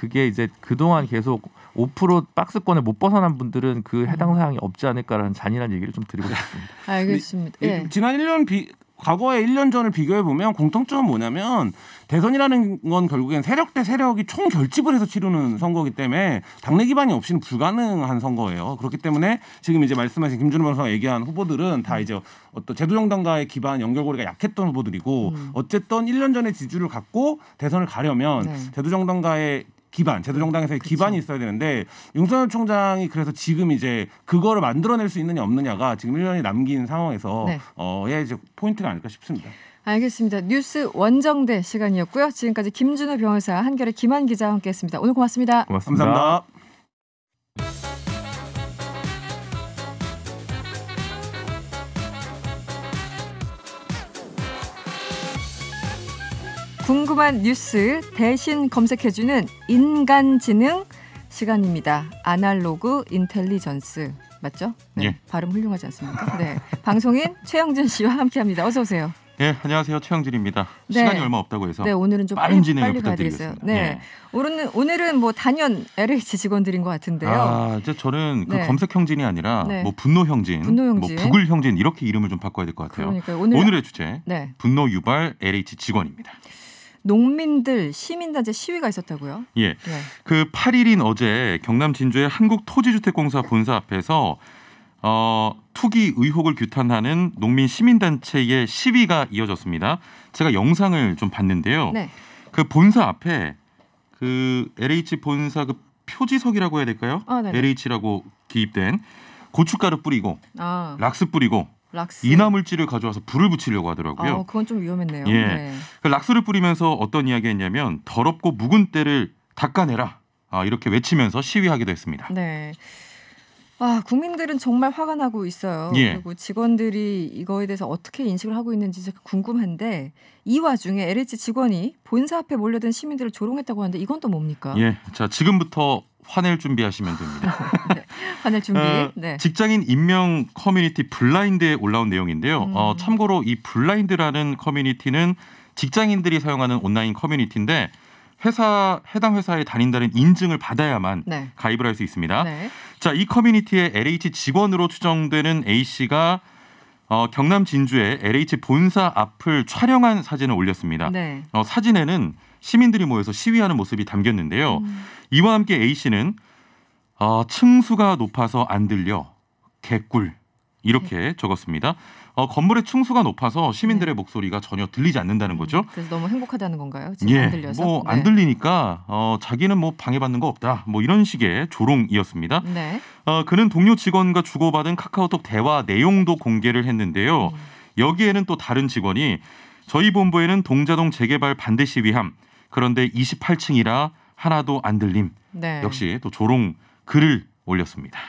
그게 이제 그동안 계속 5% 박스권에 못 벗어난 분들은 그 음. 해당 사항이 없지 않을까라는 잔인한 얘기를 좀 드리고 네. 싶습니다. 알겠습니다. 예. 지난 1년 비 과거에 1년 전을 비교해 보면 공통점은 뭐냐면 대선이라는 건 결국엔 세력 대 세력이 총 결집을 해서 치르는 선거기 이 때문에 당내 기반이 없이는 불가능한 선거예요. 그렇기 때문에 지금 이제 말씀하신 김준호 변호사가 얘기한 후보들은 다 이제 어떤 제도정당과의 기반 연결고리가 약했던 후보들이고 음. 어쨌든 1년 전에 지지를 갖고 대선을 가려면 네. 제도정당과의 기반 제도정당에서의 그치. 기반이 있어야 되는데 윤석열 총장이 그래서 지금 이제 그거를 만들어낼 수 있느냐 없느냐가 지금 1년이 남긴 상황에서 네. 어의 이제 포인트가 아닐까 싶습니다. 알겠습니다. 뉴스 원정대 시간이었고요. 지금까지 김준호 변호사 한결의 김한 기자와 함께했습니다. 오늘 고맙습니다. 고맙습니다. 감사합니다. 궁금한 뉴스 대신 검색해주는 인간지능 시간입니다. 아날로그 인텔리전스. 맞죠? 네. 예. 발음 훌륭하지 않습니까? 네. 방송인 최영준 씨와 함께합니다. 어서 오세요. 네, 예, 안녕하세요. 최영진입니다. 네. 시간이 얼마 없다고 해서 네, 오늘은 좀 빠른 진행을 부탁드리겠습니다. 네. 예. 오늘은 오늘은 뭐 단연 LH 직원들인 것 같은데요. 아, 이제 저는 그 네. 검색 형진이 아니라 네. 뭐 분노 형진, 분노 형진, 뭐 부글 형진 이렇게 이름을 좀 바꿔야 될 것 같아요. 그러니까 오늘, 오늘의 주제, 네. 분노 유발 LH 직원입니다. 농민들 시민단체 시위가 있었다고요? 예. 예. 그 8일인 어제 경남 진주의 한국토지주택공사 본사 앞에서 어, 투기 의혹을 규탄하는 농민 시민단체의 시위가 이어졌습니다. 제가 영상을 좀 봤는데요. 네. 그 본사 앞에 그 LH 본사 그 표지석이라고 해야 될까요? 아, LH라고 네, 네. 기입된 고춧가루 뿌리고 아. 락스 뿌리고 락스. 인화 물질을 가져와서 불을 붙이려고 하더라고요. 아, 그건 좀 위험했네요. 예. 네. 락스를 뿌리면서 어떤 이야기했냐면 더럽고 묵은 때를 닦아내라. 아, 이렇게 외치면서 시위하기도 했습니다. 네. 아, 국민들은 정말 화가 나고 있어요. 예. 그리고 직원들이 이거에 대해서 어떻게 인식을 하고 있는지 제가 궁금한데 이 와중에 LH 직원이 본사 앞에 몰려든 시민들을 조롱했다고 하는데 이건 또 뭡니까? 예. 자, 지금부터 화낼 준비하시면 됩니다. 네, 화낼 준비. 어, 네. 직장인 인명 커뮤니티 블라인드에 올라온 내용인데요. 음. 어, 참고로 이 블라인드라는 커뮤니티는 직장인들이 사용하는 온라인 커뮤니티인데 회사 해당 회사에 다닌다는 인증을 받아야만 네. 가입을 할 수 있습니다. 네. 자, 이 커뮤니티의 LH 직원으로 추정되는 A 씨가 어, 경남 진주에 LH 본사 앞을 촬영한 사진을 올렸습니다. 네. 어, 사진에는 시민들이 모여서 시위하는 모습이 담겼는데요. 음. 이와 함께 A 씨는 어, 층수가 높아서 안 들려 개꿀 이렇게 네. 적었습니다. 어, 건물의 층수가 높아서 시민들의 네. 목소리가 전혀 들리지 않는다는 거죠. 그래서 너무 행복하다는 건가요? 지금 예, 안 들려서. 뭐안 네. 들리니까 어, 자기는 뭐 방해받는 거 없다. 뭐 이런 식의 조롱이었습니다. 네. 어, 그는 동료 직원과 주고받은 카카오톡 대화 내용도 공개를 했는데요. 음. 여기에는 또 다른 직원이 저희 본부에는 동자동 재개발 반대 시위함. 그런데 28층이라 하나도 안 들림. 네. 역시 또 조롱 글을 올렸습니다.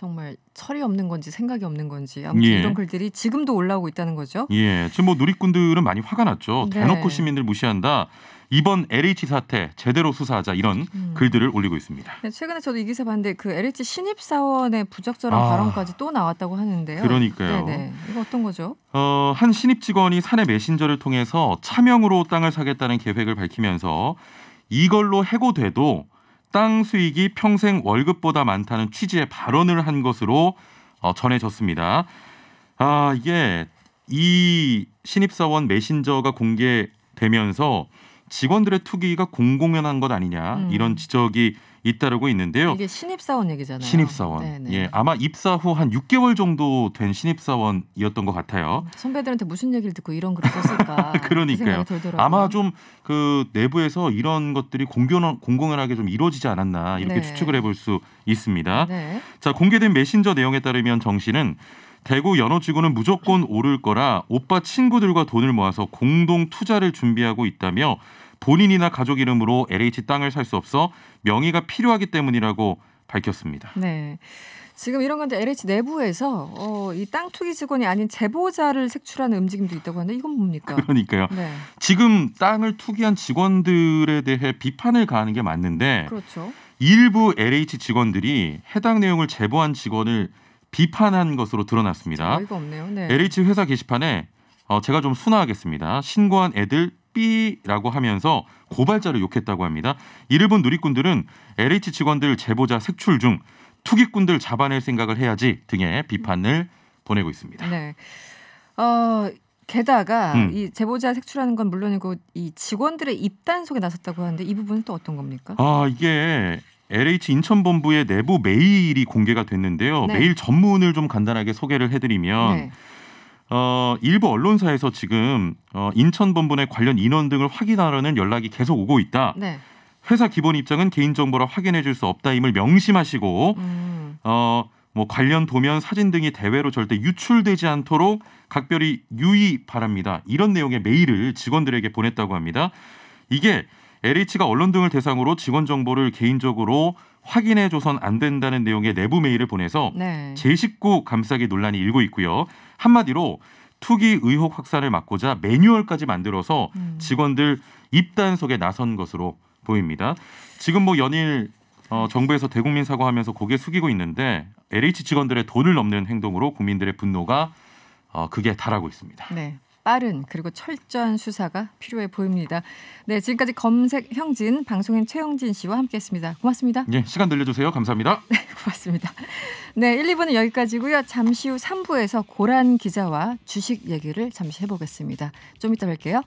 정말 철이 없는 건지 생각이 없는 건지 아무튼 예. 이런 글들이 지금도 올라오고 있다는 거죠. 예, 지금 뭐 누리꾼들은 많이 화가 났죠. 네. 대놓고 시민들 무시한다. 이번 LH 사태 제대로 수사하자 이런 음. 글들을 올리고 있습니다. 네, 최근에 저도 이 기사 봤는데 그 LH 신입 사원의 부적절한 아. 발언까지 또 나왔다고 하는데요. 그러니까요. 네네. 네. 이거 어떤 거죠? 어, 한 신입 직원이 사내 메신저를 통해서 차명으로 땅을 사겠다는 계획을 밝히면서 이걸로 해고돼도 적당 수익이 평생 월급보다 많다는 취지의 발언을 한 것으로 어, 전해졌습니다. 아 이게 이 신입사원 메신저가 공개되면서 직원들의 투기가 공공연한 것 아니냐 음. 이런 지적이 잇따르고 있는데요. 이게 신입사원 얘기잖아요. 신입사원. 네네. 예, 아마 입사 후 한 6개월 정도 된 신입사원이었던 것 같아요. 선배들한테 무슨 얘기를 듣고 이런 글을 썼을까. 그러니까요. 그 아마 좀 그 내부에서 이런 것들이 공견, 교 공공연하게 좀 이루어지지 않았나 이렇게 네. 추측을 해볼 수 있습니다. 네. 자 공개된 메신저 내용에 따르면 정 씨는 대구 연어지구는 무조건 오를 거라 오빠 친구들과 돈을 모아서 공동 투자를 준비하고 있다며 본인이나 가족 이름으로 LH 땅을 살 수 없어 명의가 필요하기 때문이라고 밝혔습니다. 네. 지금 이런 건데 LH 내부에서 어, 이땅 투기 직원이 아닌 제보자를 색출하는 움직임도 있다고 하는데 이건 뭡니까? 그러니까요. 네. 지금 땅을 투기한 직원들에 대해 비판을 가하는 게 맞는데 그렇죠. 일부 LH 직원들이 해당 내용을 제보한 직원을 비판한 것으로 드러났습니다. 어이가 없네요. 네. LH 회사 게시판에 어, 제가 좀 순화하겠습니다. 신고한 애들 삐라고 하면서 고발자를 욕했다고 합니다. 이를 본 누리꾼들은 LH 직원들 제보자 색출 중 투기꾼들 잡아낼 생각을 해야지 등의 비판을 보내고 있습니다. 네. 어... 게다가 음. 이 제보자 색출하는 건 물론이고 이 직원들의 입단 속에 나섰다고 하는데 이 부분은 또 어떤 겁니까? 아 이게 LH 인천본부의 내부 메일이 공개가 됐는데요. 네. 메일 전문을 좀 간단하게 소개를 해드리면. 네. 어, 일부 언론사에서 지금 어, 인천 본부의 관련 인원 등을 확인하라는 연락이 계속 오고 있다. 네. 회사 기본 입장은 개인 정보라 확인해 줄 수 없다임을 명심하시고 음. 어, 뭐 관련 도면 사진 등이 대외로 절대 유출되지 않도록 각별히 유의 바랍니다. 이런 내용의 메일을 직원들에게 보냈다고 합니다. 이게 LH가 언론 등을 대상으로 직원 정보를 개인적으로 확인해줘선 안 된다는 내용의 내부 메일을 보내서 네. 제 식구 감싸기 논란이 일고 있고요. 한마디로 투기 의혹 확산을 막고자 매뉴얼까지 만들어서 음. 직원들 입단속에 나선 것으로 보입니다. 지금 뭐 연일 어, 정부에서 대국민 사과하면서 고개 숙이고 있는데 LH 직원들의 돈을 넘는 행동으로 국민들의 분노가 어, 그게 달하고 있습니다. 네. 빠른 그리고 철저한 수사가 필요해 보입니다. 네, 지금까지 검색 형진 방송인 최영진 씨와 함께했습니다. 고맙습니다. 예, 시간 늘려주세요. 감사합니다. 네, 고맙습니다. 네, 1, 2부는 여기까지고요. 잠시 후 3부에서 고란 기자와 주식 얘기를 잠시 해보겠습니다. 좀 이따 뵐게요.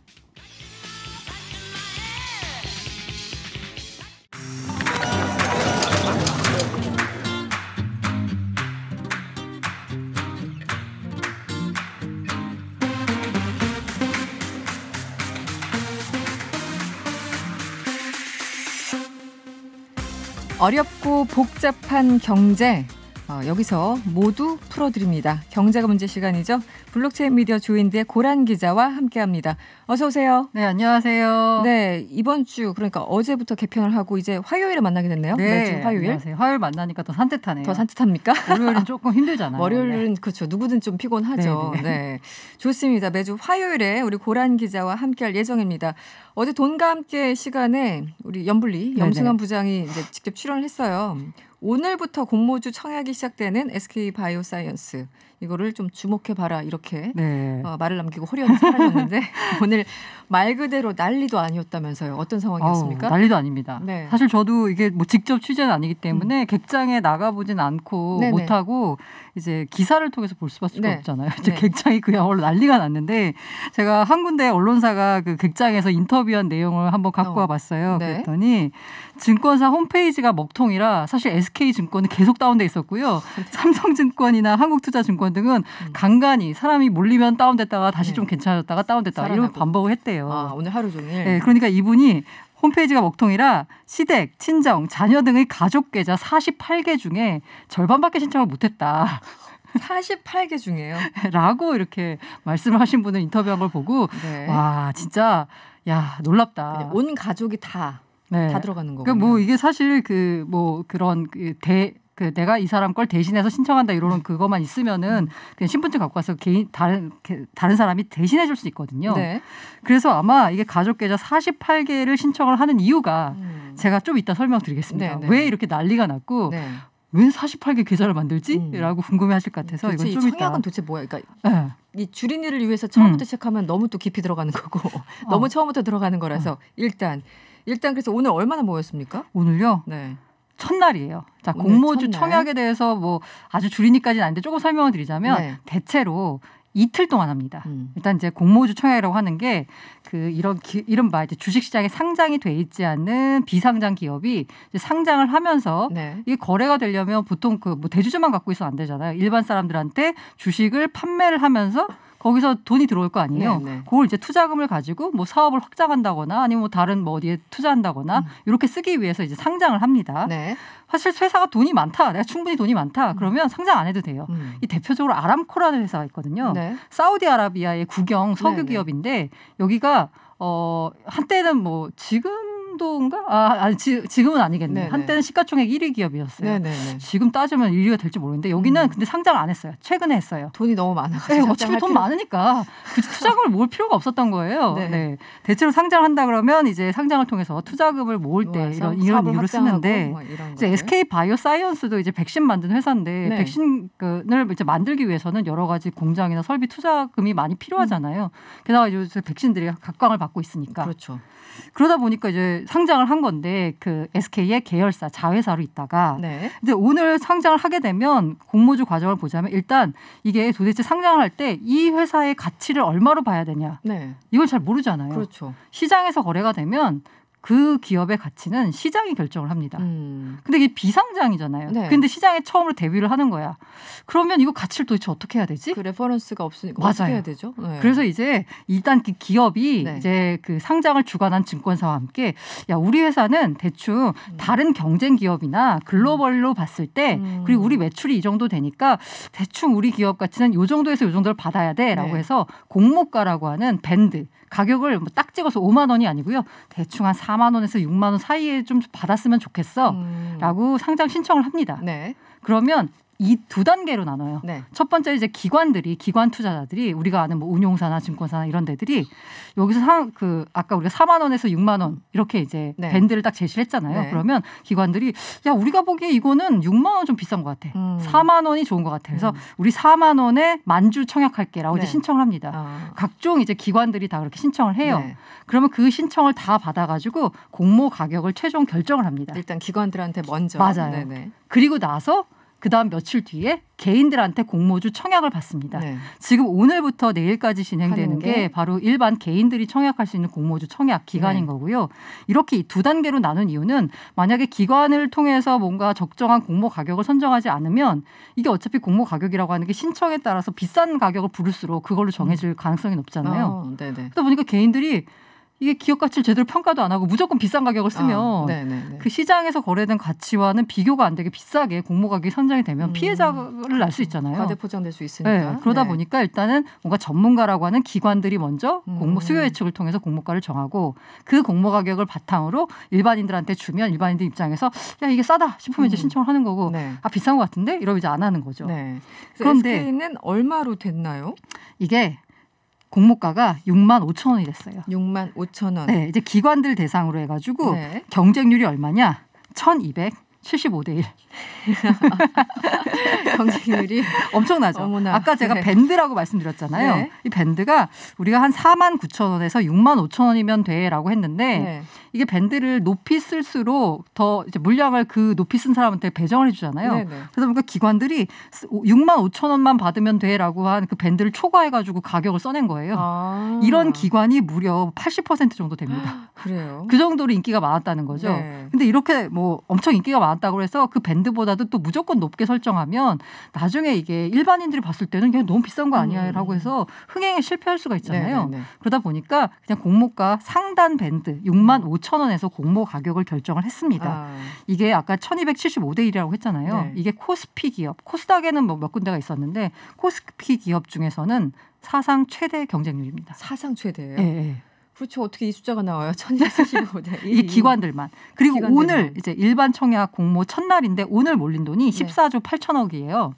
어렵고 복잡한 경제 어, 여기서 모두 풀어드립니다. 경제가 문제 시간이죠. 블록체인 미디어 조인드의 고란 기자와 함께합니다. 어서 오세요. 네, 안녕하세요. 네, 이번 주 그러니까 어제부터 개편을 하고 이제 화요일에 만나게 됐네요. 네, 매주 네, 화요일. 안녕하세요. 화요일 만나니까 더 산뜻하네요. 더 산뜻합니까? 월요일은 조금 힘들잖아요. 월요일은 네. 그렇죠. 누구든 좀 피곤하죠. 네네. 네. 네, 좋습니다. 매주 화요일에 우리 고란 기자와 함께할 예정입니다. 어제 돈과 함께 시간에 우리 염불리 네, 염승환 부장이 이제 직접 출연을 했어요. 오늘부터 공모주 청약이 시작되는 SK 바이오사이언스 이거를 좀 주목해 봐라 이렇게 네. 어, 말을 남기고 허리언이 사라졌는데 오늘 말 그대로 난리도 아니었다면서요. 어떤 상황이었습니까? 아 난리도 아닙니다. 네. 사실 저도 이게 뭐 직접 취재는 아니기 때문에 음. 객장에 나가보진 않고 네네. 네. 못하고 이제 기사를 통해서 볼 수밖에 네. 없잖아요. 이제 네. 객장이 그야말로 난리가 났는데 제가 한 군데 언론사가 그 객장에서 인터뷰한 내용을 한번 갖고 어. 와봤어요. 어. 그랬더니 증권사 홈페이지가 먹통이라 사실 SK 증권은 계속 다운돼 있었고요. 네. 삼성증권이나 한국투자증권 등은 음. 간간히 사람이 몰리면 다운됐다가 다시 좀 괜찮아졌다가 다운됐다가 이런 반복을 했대요. 해요. 아, 오늘 하루 종일. 네, 그러니까 이분이 홈페이지가 먹통이라 시댁, 친정, 자녀 등의 가족 계좌 48개 중에 절반밖에 신청을 못했다. 48개 중에요. 라고 이렇게 말씀을 하신 분을 인터뷰한 걸 보고 네. 와 진짜 야 놀랍다. 네, 온 가족이 다. 네. 다 들어가는 거고. 그러니까 뭐 이게 사실 그 뭐 그런 그대 그 내가 이 사람 걸 대신해서 신청한다 이런 음. 그거만 있으면은 그냥 신분증 갖고 가서 개인 다른 다른 사람이 대신해 줄 수 있거든요. 네. 그래서 아마 이게 가족 계좌 48개를 신청을 하는 이유가 음. 제가 좀 이따 설명드리겠습니다. 네네. 네. 왜 이렇게 난리가 났고 네. 왜 48개 계좌를 만들지?라고 음. 궁금해하실 것 같아서 이건 좀 청약은 이따. 도대체 뭐야? 그러니까 네. 이 줄인 일을 위해서 처음부터 음. 시작하면 너무 또 깊이 들어가는 거고 어. 너무 어. 처음부터 들어가는 거라서 어. 일단 일단 그래서 오늘 얼마나 모였습니까? 오늘요? 네. 첫날이에요. 자, 공모주 첫날. 청약에 대해서 뭐 아주 줄이니까지는 아닌데 조금 설명을 드리자면 네. 대체로 이틀 동안 합니다. 음. 일단 이제 공모주 청약이라고 하는 게 그 이런 기, 이른바 이제 주식시장에 상장이 돼 있지 않는 비상장 기업이 상장을 하면서 네. 이게 거래가 되려면 보통 그 뭐 대주주만 갖고 있어 안 되잖아요. 일반 사람들한테 주식을 판매를 하면서 거기서 돈이 들어올 거 아니에요. 네, 네. 그걸 이제 투자금을 가지고 뭐 사업을 확장한다거나 아니면 뭐 다른 뭐 어디에 투자한다거나 음. 이렇게 쓰기 위해서 이제 상장을 합니다. 네. 사실 회사가 돈이 많다. 내가 충분히 돈이 많다. 음. 그러면 상장 안 해도 돼요. 음. 이 대표적으로 아람코라는 회사가 있거든요. 네. 사우디아라비아의 국영 석유 네, 네. 기업인데 여기가 어 한때는 뭐 지금 정도인가? 아, 아니, 지, 금은 아니겠네요. 네네. 한때는 시가총액 1위 기업이었어요. 네네네. 지금 따지면 1위가 될지 모르는데 여기는 음. 근데 상장을 안 했어요. 최근에 했어요. 돈이 너무 많아가지고. 네, 어차피 돈 필요... 많으니까 굳이 투자금을 모을 필요가 없었던 거예요. 네. 네. 대체로 상장을 한다 그러면 이제 상장을 통해서 투자금을 모을 때 뭐 이런 이런 이유를 쓰는데 뭐 이런 이제 SK 바이오 사이언스도 이제 백신 만든 회사인데 네. 백신을 이제 만들기 위해서는 여러 가지 공장이나 설비 투자금이 많이 필요하잖아요. 음. 게다가 이제 백신들이 각광을 받고 있으니까. 그렇죠. 그러다 보니까 이제 상장을 한 건데 그 SK의 계열사 자회사로 있다가 네. 이제 오늘 상장을 하게 되면 공모주 과정을 보자면 일단 이게 도대체 상장을 할 때 이 회사의 가치를 얼마로 봐야 되냐 네. 이걸 잘 모르잖아요. 그렇죠. 시장에서 거래가 되면 그 기업의 가치는 시장이 결정을 합니다. 음. 근데 이게 비상장이잖아요. 네. 근데 시장에 처음으로 데뷔를 하는 거야. 그러면 이거 가치를 도대체 어떻게 해야 되지? 그 레퍼런스가 없으니까 맞아요. 어떻게 해야 되죠? 네. 그래서 이제 일단 그 기업이 네. 이제 그 상장을 주관한 증권사와 함께 야 우리 회사는 대충 음. 다른 경쟁 기업이나 글로벌로 음. 봤을 때 음. 그리고 우리 매출이 이 정도 되니까 대충 우리 기업 가치는 요 정도에서 요 정도를 받아야 돼라고 네. 해서 공모가라고 하는 밴드 가격을 뭐딱 찍어서 5만 원이 아니고요. 대충 한 4만 원에서 6만 원 사이에 좀 받았으면 좋겠어라고 음. 상장 신청을 합니다. 네. 그러면 이두 단계로 나눠요. 네. 첫 번째 이제 기관들이 기관 투자자들이 우리가 아는 뭐 운용사나 증권사나 이런 데들이 여기서 상 그 아까 우리가 4만 원에서 6만 원 이렇게 이제 네. 밴드를 딱 제시를 했잖아요. 네. 그러면 기관들이 야 우리가 보기에 이거는 6만 원 좀 비싼 것 같아. 음. 4만 원이 좋은 것 같아. 그래서 음. 우리 4만 원에 만주 청약할게라고 이제 네. 신청을 합니다. 아. 각종 이제 기관들이 다 그렇게 신청을 해요. 네. 그러면 그 신청을 다 받아가지고 공모 가격을 최종 결정을 합니다. 일단 기관들한테 먼저 맞아요. 네네. 그리고 나서 그다음 며칠 뒤에 개인들한테 공모주 청약을 받습니다. 네. 지금 오늘부터 내일까지 진행되는 게? 게? 바로 일반 개인들이 청약할 수 있는 공모주 청약 기간인 네. 거고요. 이렇게 두 단계로 나눈 이유는 만약에 기관을 통해서 뭔가 적정한 공모 가격을 선정하지 않으면 이게 어차피 공모 가격이라고 하는 게 신청에 따라서 비싼 가격을 부를수록 그걸로 정해질 음. 가능성이 높잖아요. 어, 그러다 보니까 개인들이 이게 기업 가치를 제대로 평가도 안 하고 무조건 비싼 가격을 아, 쓰면 아, 그 시장에서 거래된 가치와는 비교가 안 되게 비싸게 공모 가격이 선정이 되면 음. 피해자를 날 수 있잖아요. 과대포장될 수 있으니까. 네, 그러다 네. 보니까 일단은 뭔가 전문가라고 하는 기관들이 먼저 음. 공모 수요 예측을 통해서 공모가를 정하고 그 공모 가격을 바탕으로 일반인들한테 주면 일반인들 입장에서 야 이게 싸다 싶으면 음. 이제 신청을 하는 거고 네. 아 비싼 것 같은데 이러면 이제 안 하는 거죠. 그런데 SK는 얼마로 됐나요? 이게 공모가가 6만 5천 원이됐어요 6만 5천 원. 네, 이제 기관들 대상으로 해가지고 네. 경쟁률이 얼마냐? 1,275대 1. 경쟁률이 엄청나죠. 어머나. 아까 제가 네. 밴드라고 말씀드렸잖아요. 네. 이 밴드가 우리가 한 4만 9천 원에서 6만 5천 원이면 돼라고 했는데 네. 이게 밴드를 높이 쓸수록 더 이제 물량을 그 높이 쓴 사람한테 배정을 해주잖아요. 네, 네. 그러다 보니까 기관들이 6만 5천 원만 받으면 돼라고 한 그 밴드를 초과해가지고 가격을 써낸 거예요. 아. 이런 기관이 무려 80% 정도 됩니다. 그래요. 그 정도로 인기가 많았다는 거죠. 근데 이렇게 뭐 엄청 인기가 많았다고 해서 그 밴드 밴드보다도 또 무조건 높게 설정하면 나중에 이게 일반인들이 봤을 때는 그냥 너무 비싼 거 아니야라고 음. 해서 흥행에 실패할 수가 있잖아요. 네네네. 네, 네. 그러다 보니까 그냥 공모가 상단 밴드 6만 5천 원에서 공모 가격을 결정을 했습니다. 아. 이게 아까 1,275대 1이라고 했잖아요. 네. 이게 코스피 기업, 코스닥에는 뭐 몇 군데가 있었는데 코스피 기업 중에서는 사상 최대 경쟁률입니다. 사상 최대예요. 네. 그렇죠. 어떻게 이 숫자가 나와요? 천이이 네, 기관들만. 그리고 기관들만. 오늘 이제 일반 청약 공모 첫날인데 오늘 몰린 돈이 14조 8천억이에요.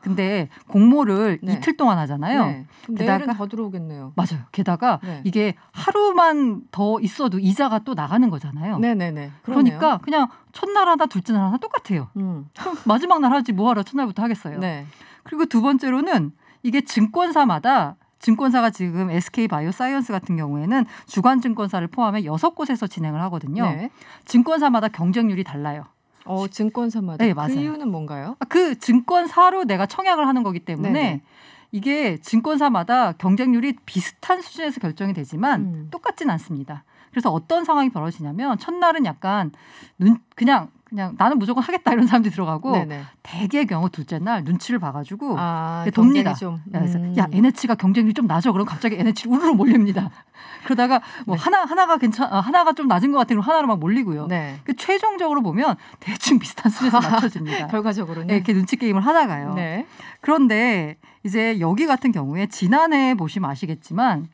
근데 공모를 네. 이틀 동안 하잖아요. 네. 게다가 더 들어오겠네요. 맞아요. 게다가 네. 이게 하루만 더 있어도 이자가 또 나가는 거잖아요. 네네네. 그러네 그러니까 그냥 첫날 하나, 둘째 날 하나 똑같아요. 음. 마지막 날 하지 뭐하러 첫날부터 하겠어요. 네. 그리고 두 번째로는 이게 증권사마다 증권사가 지금 SK 바이오사이언스 같은 경우에는 주관 증권사를 포함해 여섯 곳에서 진행을 하거든요. 네. 증권사마다 경쟁률이 달라요. 어, 증권사마다. 네, 맞아요. 그 이유는 뭔가요? 아, 그 증권사로 내가 청약을 하는 거기 때문에 네네. 네. 이게 증권사마다 경쟁률이 비슷한 수준에서 결정이 되지만 음. 똑같진 않습니다. 그래서 어떤 상황이 벌어지냐면 첫날은 약간 눈 그냥 그냥 나는 무조건 하겠다 이런 사람들이 들어가고 네네. 대개의 경우 둘째 날 눈치를 봐가지고 아, 돕니다. 좀. 예, 음. 그래서 야 NH가 경쟁률이 좀 낮아 그럼 갑자기 NH 우르르 몰립니다. 그러다가 뭐 네. 하나 하나가 괜찮 아, 하나가 좀 낮은 것 같으면 하나로 막 몰리고요. 네. 그 최종적으로 보면 대충 비슷한 수준에서 맞춰집니다. 결과적으로는 네, 이렇게 눈치 게임을 하다가요. 네. 그런데 이제 여기 같은 경우에 지난해 보시면 아시겠지만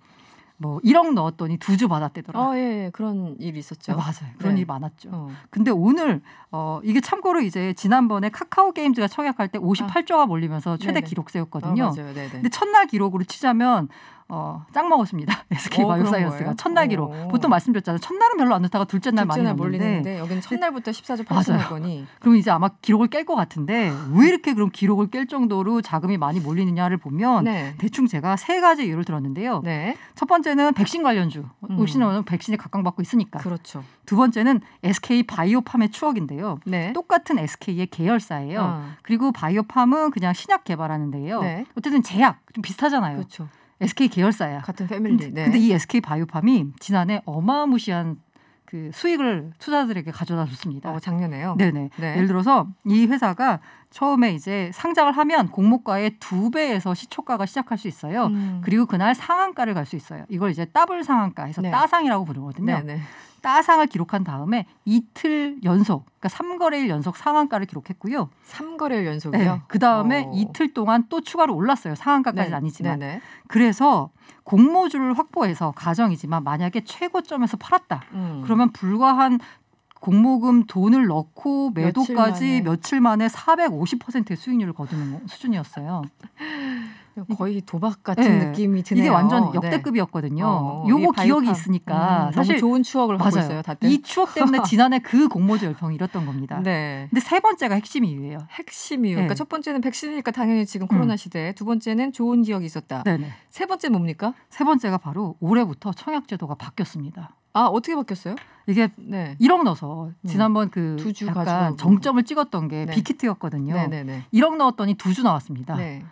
뭐 1억 넣었더니 두 주 받았대더라. 아, 예, 예, 그런 일이 있었죠. 아, 맞아요. 그런 네. 일이 많았죠. 어. 근데 오늘 어 이게 참고로 이제 지난번에 카카오 게임즈가 청약할 때 58조가 아. 몰리면서 최대 네네. 기록 세였거든요 어, 아, 맞아요. 네네. 근데 첫날 기록으로 치자면 어, 짱 먹었습니다. SK 바이오사이언스가 어, 첫날기로. 어. 보통 말씀드렸잖아요. 첫날은 별로 안 좋다가 둘째 날 많이 몰리는데 여기는 첫날부터 14조 8천원이 그럼 이제 아마 기록을 깰 것 같은데 왜 이렇게 그럼 기록을 깰 정도로 자금이 많이 몰리느냐를 보면 네. 대충 제가 세 가지 이유를 들었는데요. 네. 첫 번째는 백신 관련주. 음. 오시는 음. 백신에 각광받고 있으니까. 그렇죠. 두 번째는 SK 바이오팜의 추억인데요. 네. 똑같은 SK의 계열사예요. 아. 그리고 바이오팜은 그냥 신약 개발하는데요. 네. 어쨌든 제약 좀 비슷하잖아요. 그렇죠. SK 계열사야. 같은 패밀리. 근데, 네. 근데 이 SK 바이오팜이 지난해 어마무시한 그 수익을 투자들에게 가져다 줬습니다. 어, 작년에요? 네네. 네. 예를 들어서 이 회사가 처음에 이제 상장을 하면 공모가의 두 배에서 시초가가 시작할 수 있어요. 음. 그리고 그날 상한가를 갈 수 있어요. 이걸 이제 따블 상한가해서 네. 따상이라고 부르거든요. 네, 네. 따상을 기록한 다음에 이틀 연속, 그러니까 삼거래일 연속 상한가를 기록했고요. 삼거래일 연속이요? 네, 그다음에 이틀 동안 또 추가로 올랐어요. 상한가까지는 네, 아니지만. 네네. 네. 그래서 공모주를 확보해서 가정이지만 만약에 최고점에서 팔았다. 음. 그러면 불과 한 공모금 돈을 넣고 매도까지 며칠, 만에, 며칠 만에 450%의 수익률을 거두는 수준이었어요. 거의 도박 같은 네. 느낌이 드네요. 이게 완전 네. 역대급이었거든요. 어, 어, 요거 기억이 있으니까 음, 사실 좋은 추억을 맞아요. 갖고 있어요. 다들. 이 추억 때문에 지난해 그 공모주 열풍이 일었던 겁니다. 네. 근데 세 번째가 핵심 이유예요. 핵심 이유. 예. 네. 그러니까 첫 번째는 백신이니까 당연히 지금 코로나 음. 시대에 두 번째는 좋은 기억이 있었다. 네네. 세 번째 뭡니까? 세 번째가 바로 올해부터 청약제도가 바뀌었습니다. 아 어떻게 바뀌었어요? 이게 네. 1억 넣어서 음. 지난번 음. 그 그두 약간 가지고. 정점을 찍었던 게 네. 빅히트였거든요. 네, 네, 네. 1억 넣었더니 두주 나왔습니다. 네.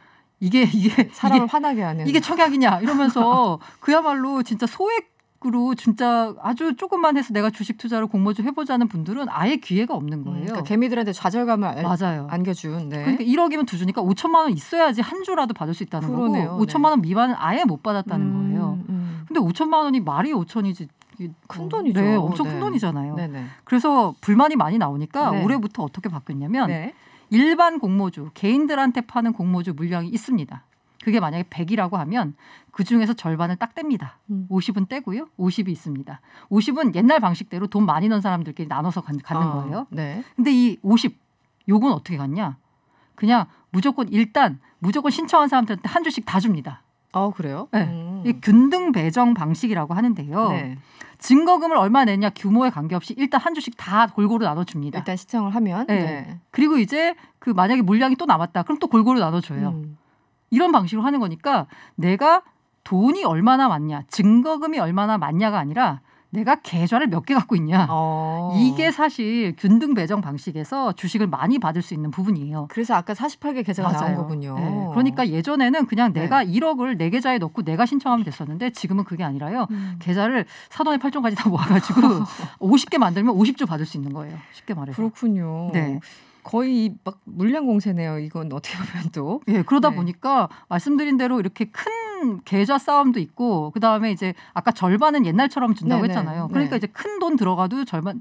이게 이게 사람을 이게, 화나게 하는 이게 청약이냐 이러면서 그야말로 진짜 소액 으로 진짜 아주 조금만 해서 내가 주식 투자를 공모주 해보자는 분들은 아예 기회가 없는 음, 거예요. 그러니까 개미들한테 좌절감을 맞아요. 안겨준. 네. 그러니까 1억이면 두 주니까 5천만 원 있어야지 한 주라도 받을 수 있다는 그러네요. 거고 5천만 원 미만은 아예 못 받았다는 음, 거예요. 음. 근데 5천만 원이 말이 5천이지 큰 뭐 돈이죠. 네, 엄청 네. 큰 돈이잖아요. 네네. 그래서 불만이 많이 나오니까 네. 올해부터 어떻게 바뀌었냐면 네. 일반 공모주 개인들한테 파는 공모주 물량이 있습니다. 그게 만약에 100이라고 하면 그 중에서 절반을 딱 뗍니다. 음. 50은 떼고요. 50이 있습니다. 50은 옛날 방식대로 돈 많이 넣은 사람들끼리 나눠서 가, 갖는 아, 거예요. 네. 근데 이 50, 요건 어떻게 갔냐? 그냥 무조건 일단 무조건 신청한 사람들한테 한 주씩 다 줍니다. 어 그래요? 네. 음. 이 균등 배정 방식이라고 하는데요. 네. 증거금을 얼마 내냐 규모에 관계없이 일단 한 주씩 다 골고루 나눠줍니다. 일단 시청을 하면. 네. 네. 그리고 이제 그 만약에 물량이 또 남았다. 그럼 또 골고루 나눠줘요. 음. 이런 방식으로 하는 거니까 내가 돈이 얼마나 많냐, 증거금이 얼마나 많냐가 아니라 내가 계좌를 몇 개 갖고 있냐. 어. 이게 사실 균등 배정 방식에서 주식을 많이 받을 수 있는 부분이에요. 그래서 아까 48개 계좌가 맞아요. 나온 거군요. 네. 그러니까 예전에는 그냥 내가 네. 1억을 내 계좌에 넣고 내가 신청하면 됐었는데 지금은 그게 아니라요. 음. 계좌를 사돈의 8종까지 다 모아가지고 50개 만들면 50조 받을 수 있는 거예요. 쉽게 말해서. 그렇군요. 네. 거의 막 물량 공세네요. 이건 어떻게 보면 또. 예, 그러다 네. 보니까 말씀드린 대로 이렇게 큰 계좌 싸움도 있고 그다음에 이제 아까 절반은 옛날처럼 준다고 네네. 했잖아요. 네. 그러니까 네. 이제 큰 돈 들어가도 절반은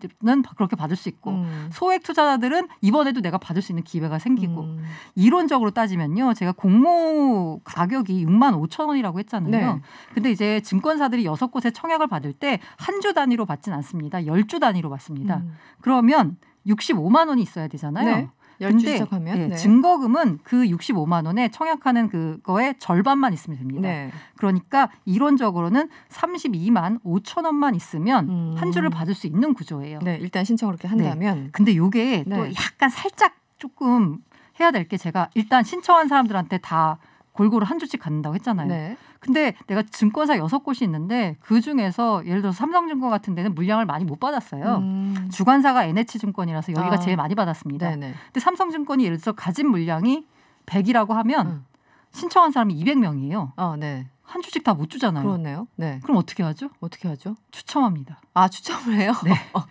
그렇게 받을 수 있고 음. 소액 투자자들은 이번에도 내가 받을 수 있는 기회가 생기고 음. 이론적으로 따지면요. 제가 공모 가격이 6만 5천 원이라고 했잖아요. 네. 근데 이제 증권사들이 여섯 곳에 청약을 받을 때 한 주 단위로 받진 않습니다. 열 주 단위로 받습니다. 음. 그러면 65만 원이 있어야 되잖아요. 네. 근데 하면 예, 네. 증거금은 그 65만 원에 청약하는 그거의 절반만 있으면 됩니다. 네. 그러니까 이론적으로는 32만 5천 원만 있으면 음. 한 주를 받을 수 있는 구조예요. 네, 일단 신청을 이렇게 한다면. 네. 근데 요게 네. 또 약간 살짝 조금 해야 될 게 제가 일단 신청한 사람들한테 다 골고루 한 주씩 갖는다고 했잖아요. 네. 근데 내가 증권사 여섯 곳이 있는데 그 중에서 예를 들어서 삼성증권 같은 데는 물량을 많이 못 받았어요. 음. 주관사가 NH증권이라서 여기가 아. 제일 많이 받았습니다. 네네. 근데 삼성증권이 예를 들어서 가진 물량이 100이라고 하면 음. 신청한 사람이 200명이에요. 아, 네. 한 주씩 다 못 주잖아요. 그렇네요. 네. 그럼 어떻게 하죠? 어떻게 하죠? 추첨합니다. 아, 추첨을 해요? 네. 어, 어.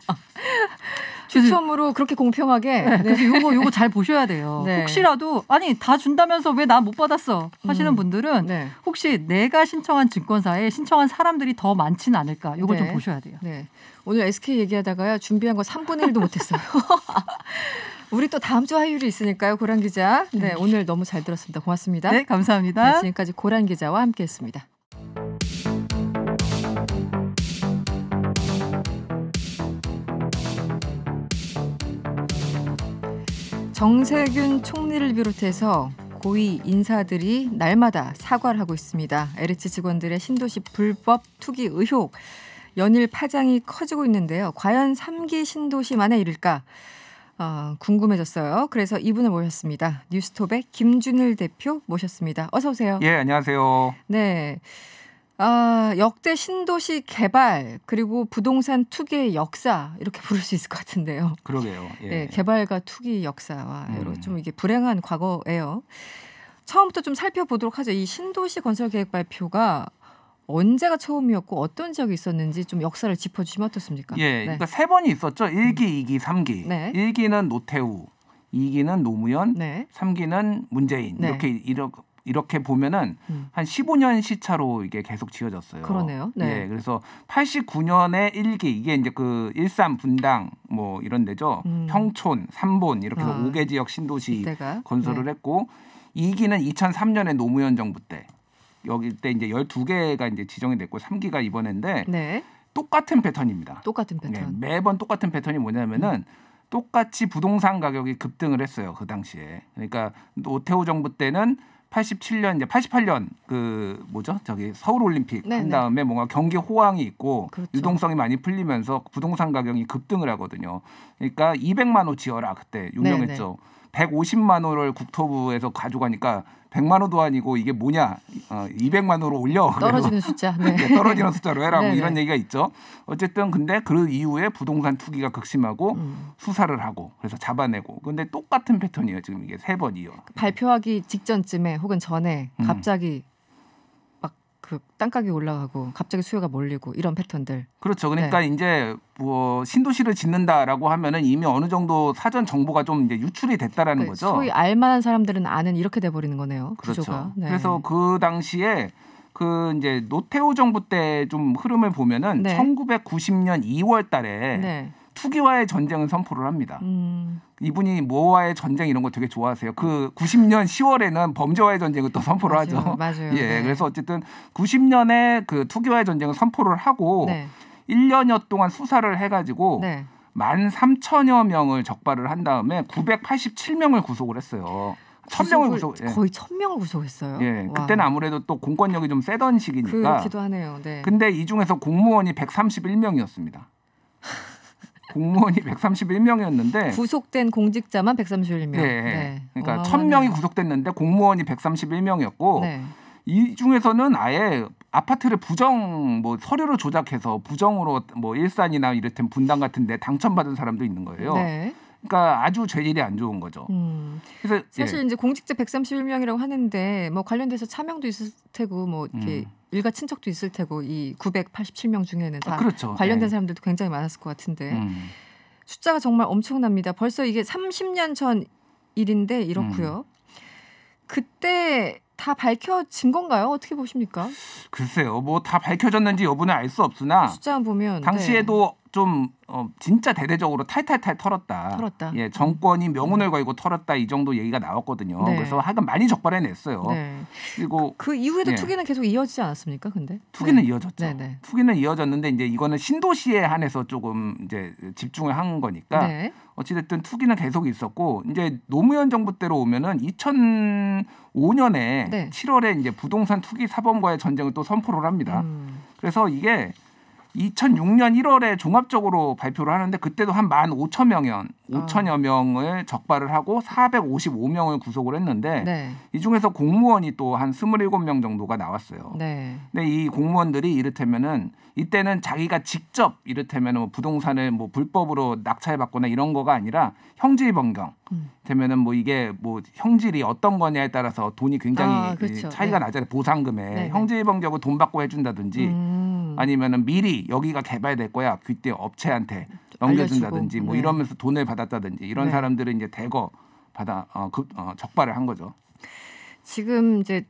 추첨으로 그렇게 공평하게. 네. 그래서 요거 요거 잘 보셔야 돼요. 네. 혹시라도 아니 다 준다면서 왜 나 못 받았어 하시는 음. 분들은 네. 혹시 내가 신청한 증권사에 신청한 사람들이 더많지 않을까 요걸 좀 네. 보셔야 돼요. 네. 오늘 SK 얘기하다가요 준비한 거 3분의 1도 못했어요. 우리 또 다음 주 화요일이 있으니까요. 고란 기자. 네, 음. 오늘 너무 잘 들었습니다. 고맙습니다. 네, 감사합니다. 네, 지금까지 고란 기자와 함께했습니다. 정세균 총리를 비롯해서 고위 인사들이 날마다 사과를 하고 있습니다. LH 직원들의 신도시 불법 투기 의혹 연일 파장이 커지고 있는데요. 과연 3기 신도시만의 일일까? 어, 궁금해졌어요. 그래서 이분을 모셨습니다. 뉴스톱의 김준일 대표 모셨습니다. 어서 오세요. 예, 안녕하세요. 네. 아, 역대 신도시 개발 그리고 부동산 투기의 역사 이렇게 부를 수 있을 것 같은데요. 그러게요. 예. 네, 개발과 투기 역사와 음. 좀 이게 불행한 과거예요. 처음부터 좀 살펴보도록 하죠. 이 신도시 건설 계획 발표가 언제가 처음이었고 어떤 지역이 있었는지 좀 역사를 짚어주시면 어떻습니까? 예, 네. 그러니까 세 번이 있었죠. 1기, 음. 2기, 3기. 네. 1기는 노태우, 2기는 노무현, 네. 3기는 문재인 네. 이렇게 이렇게 이렇게 보면은 음. 한 15년 시차로 이게 계속 지어졌어요. 그러네요. 네. 예, 그래서 89년에 1기 이게 이제 그 일산 분당 뭐 이런 데죠. 음. 평촌, 삼본 이렇게 해서 아, 5개 지역 신도시 이때가? 건설을 네. 했고 2기는 2003년에 노무현 정부 때 여기 때 이제 12개가 이제 지정이 됐고 3기가 이번인데 네. 똑같은 패턴입니다. 똑같은 예, 패턴. 네, 매번 똑같은 패턴이 뭐냐면은 음. 똑같이 부동산 가격이 급등을 했어요. 그 당시에. 그러니까 노태우 정부 때는 87년 이제 88년 그 뭐죠 저기 서울 올림픽 한 다음에 뭔가 경기 호황이 있고 그렇죠. 유동성이 많이 풀리면서 부동산 가격이 급등을 하거든요. 그러니까 200만 호 지어라 그때 유명했죠. 네네. 150만 원을 국토부에서 가져가니까 100만 원도 아니고 이게 뭐냐 어, 200만 원으로 올려 떨어지는 숫자 네. 네, 떨어지는 숫자로 해라 뭐 네, 네. 이런 얘기가 있죠. 어쨌든 근데 그 이후에 부동산 투기가 극심하고 음. 수사를 하고 그래서 잡아내고 근데 똑같은 패턴이에요 지금 이게 세 번이요. 발표하기 직전쯤에 혹은 전에 음. 갑자기 음. 그 땅가격이 올라가고 갑자기 수요가 몰리고 이런 패턴들. 그렇죠. 네. 그러니까 네. 이제 뭐 신도시를 짓는다라고 하면은 이미 어느 정도 사전 정보가 좀 이제 유출이 됐다라는 그, 거죠. 소위 알만한 사람들은 아는 이렇게 돼 버리는 거네요. 그렇죠. 구조가. 네. 그래서 그 당시에 그 이제 노태우 정부 때 좀 흐름을 보면은 네. 1990년 2월 달에 네. 투기와의 전쟁을 선포를 합니다. 음. 이분이 뭐와의 전쟁 이런 거 되게 좋아하세요. 그 90년 10월에는 범죄와의 전쟁을 또 선포를 맞아요. 하죠. 맞아요. 예, 네. 그래서 어쨌든 90년에 그 투기와의 전쟁을 선포를 하고 네. 1년여 동안 수사를 해가지고 네. 13,000여 명을 적발을 한 다음에 987명을 구속을 했어요. 천명을 구속 예. 거의 천명을 예. 구속했어요. 예. 그때는 아무래도 또 공권력이 좀 세던 시기니까. 그렇기도 하네요. 네. 근데 이 중에서 공무원이 131명이었습니다. 공무원이 131명이었는데 구속된 공직자만 131명. 네. 예, 예. 네. 그러니까 1 어, 0 0 0명이 구속됐는데 공무원이 131명이었고 네. 이 중에서는 아예 아파트를 부정 뭐 서류를 조작해서 부정으로 뭐 일산이나 이를테면 분당 같은 데 당첨받은 사람도 있는 거예요. 네. 그러니까 아주 재질이 안 좋은 거죠. 음. 그래서 예. 사실 예. 이제 공직자 131명이라고 하는데 뭐 관련돼서 차명도 있을 테고 뭐 이렇게 음. 일가 친척도 있을 테고 이 987명 중에는 다 아, 그렇죠. 관련된 예. 사람들도 굉장히 많았을 것 같은데 음. 숫자가 정말 엄청납니다. 벌써 이게 30년 전 일인데 이렇고요. 음. 그때 다 밝혀진 건가요? 어떻게 보십니까? 글쎄요, 뭐 다 밝혀졌는지 여부는 알 수 없으나 숫자 보면 네. 당시에도 네. 좀 어, 진짜 대대적으로 탈탈탈 털었다. 털었다. 예, 정권이 음. 명운을 걸고 털었다 이 정도 얘기가 나왔거든요. 네. 그래서 하여간 많이 적발해냈어요. 네. 그리고 그, 그 이후에도 예. 투기는 계속 이어지지 않았습니까? 근데 투기는 네. 이어졌죠. 네네. 네. 투기는 이어졌는데 이제 이거는 신도시에 한해서 조금 이제 집중을 한 거니까 네. 어찌됐든 투기는 계속 있었고 이제 노무현 정부 때로 오면은 2005년에 7월에 이제 부동산 투기 사범과의 전쟁을 또 선포를 합니다. 음. 그래서 이게 2006년 1월에 종합적으로 발표를 하는데 그때도 한 15,000명, 5천여 어. 명을 적발을 하고 455명을 구속을 했는데 네. 이 중에서 공무원이 또 한 27명 정도가 나왔어요. 네. 근데 이 공무원들이 이를테면은 이때는 자기가 직접 이를테면은 뭐 부동산을 뭐 불법으로 낙찰받거나 이런 거가 아니라 형질 변경 되면은 뭐 이게 뭐 형질이 어떤 거냐에 따라서 돈이 굉장히 아, 그렇죠. 차이가 네. 나잖아요 보상금에 네. 네. 형제일범격은 돈 받고 해준다든지 음. 아니면은 미리 여기가 개발 될 거야 그때 업체한테 넘겨준다든지 뭐 알려주고. 뭐 이러면서 돈을 받았다든지 이런 네. 사람들은 이제 대거 받아 어, 그, 어, 적발을 한 거죠. 지금 이제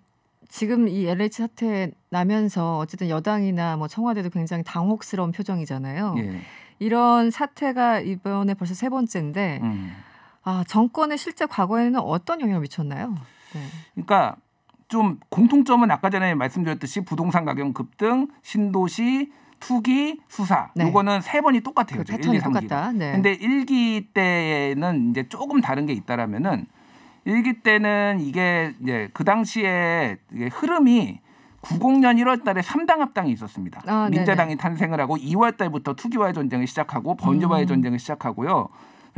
지금 이 LH 사태 나면서 어쨌든 여당이나 뭐 청와대도 굉장히 당혹스러운 표정이잖아요. 예. 이런 사태가 이번에 벌써 세 번째인데. 음. 아, 정권의 실제 과거에는 어떤 영향을 미쳤나요? 네. 그러니까 좀 공통점은 아까 전에 말씀드렸듯이 부동산 가격 급등, 신도시, 투기, 수사. 네. 요거는 세 번이 똑같아요. 그 1, 2, 3기. 네. 근데 1기 때는 이제 조금 다른 게 있다라면은 일기 때는 이게 이제 그 당시에 흐름이 90년 1월 달에 3당 합당이 있었습니다. 아, 민자당이 탄생을 하고 2월 달부터 투기와의 전쟁을 시작하고 번주와의 음. 전쟁을 시작하고요.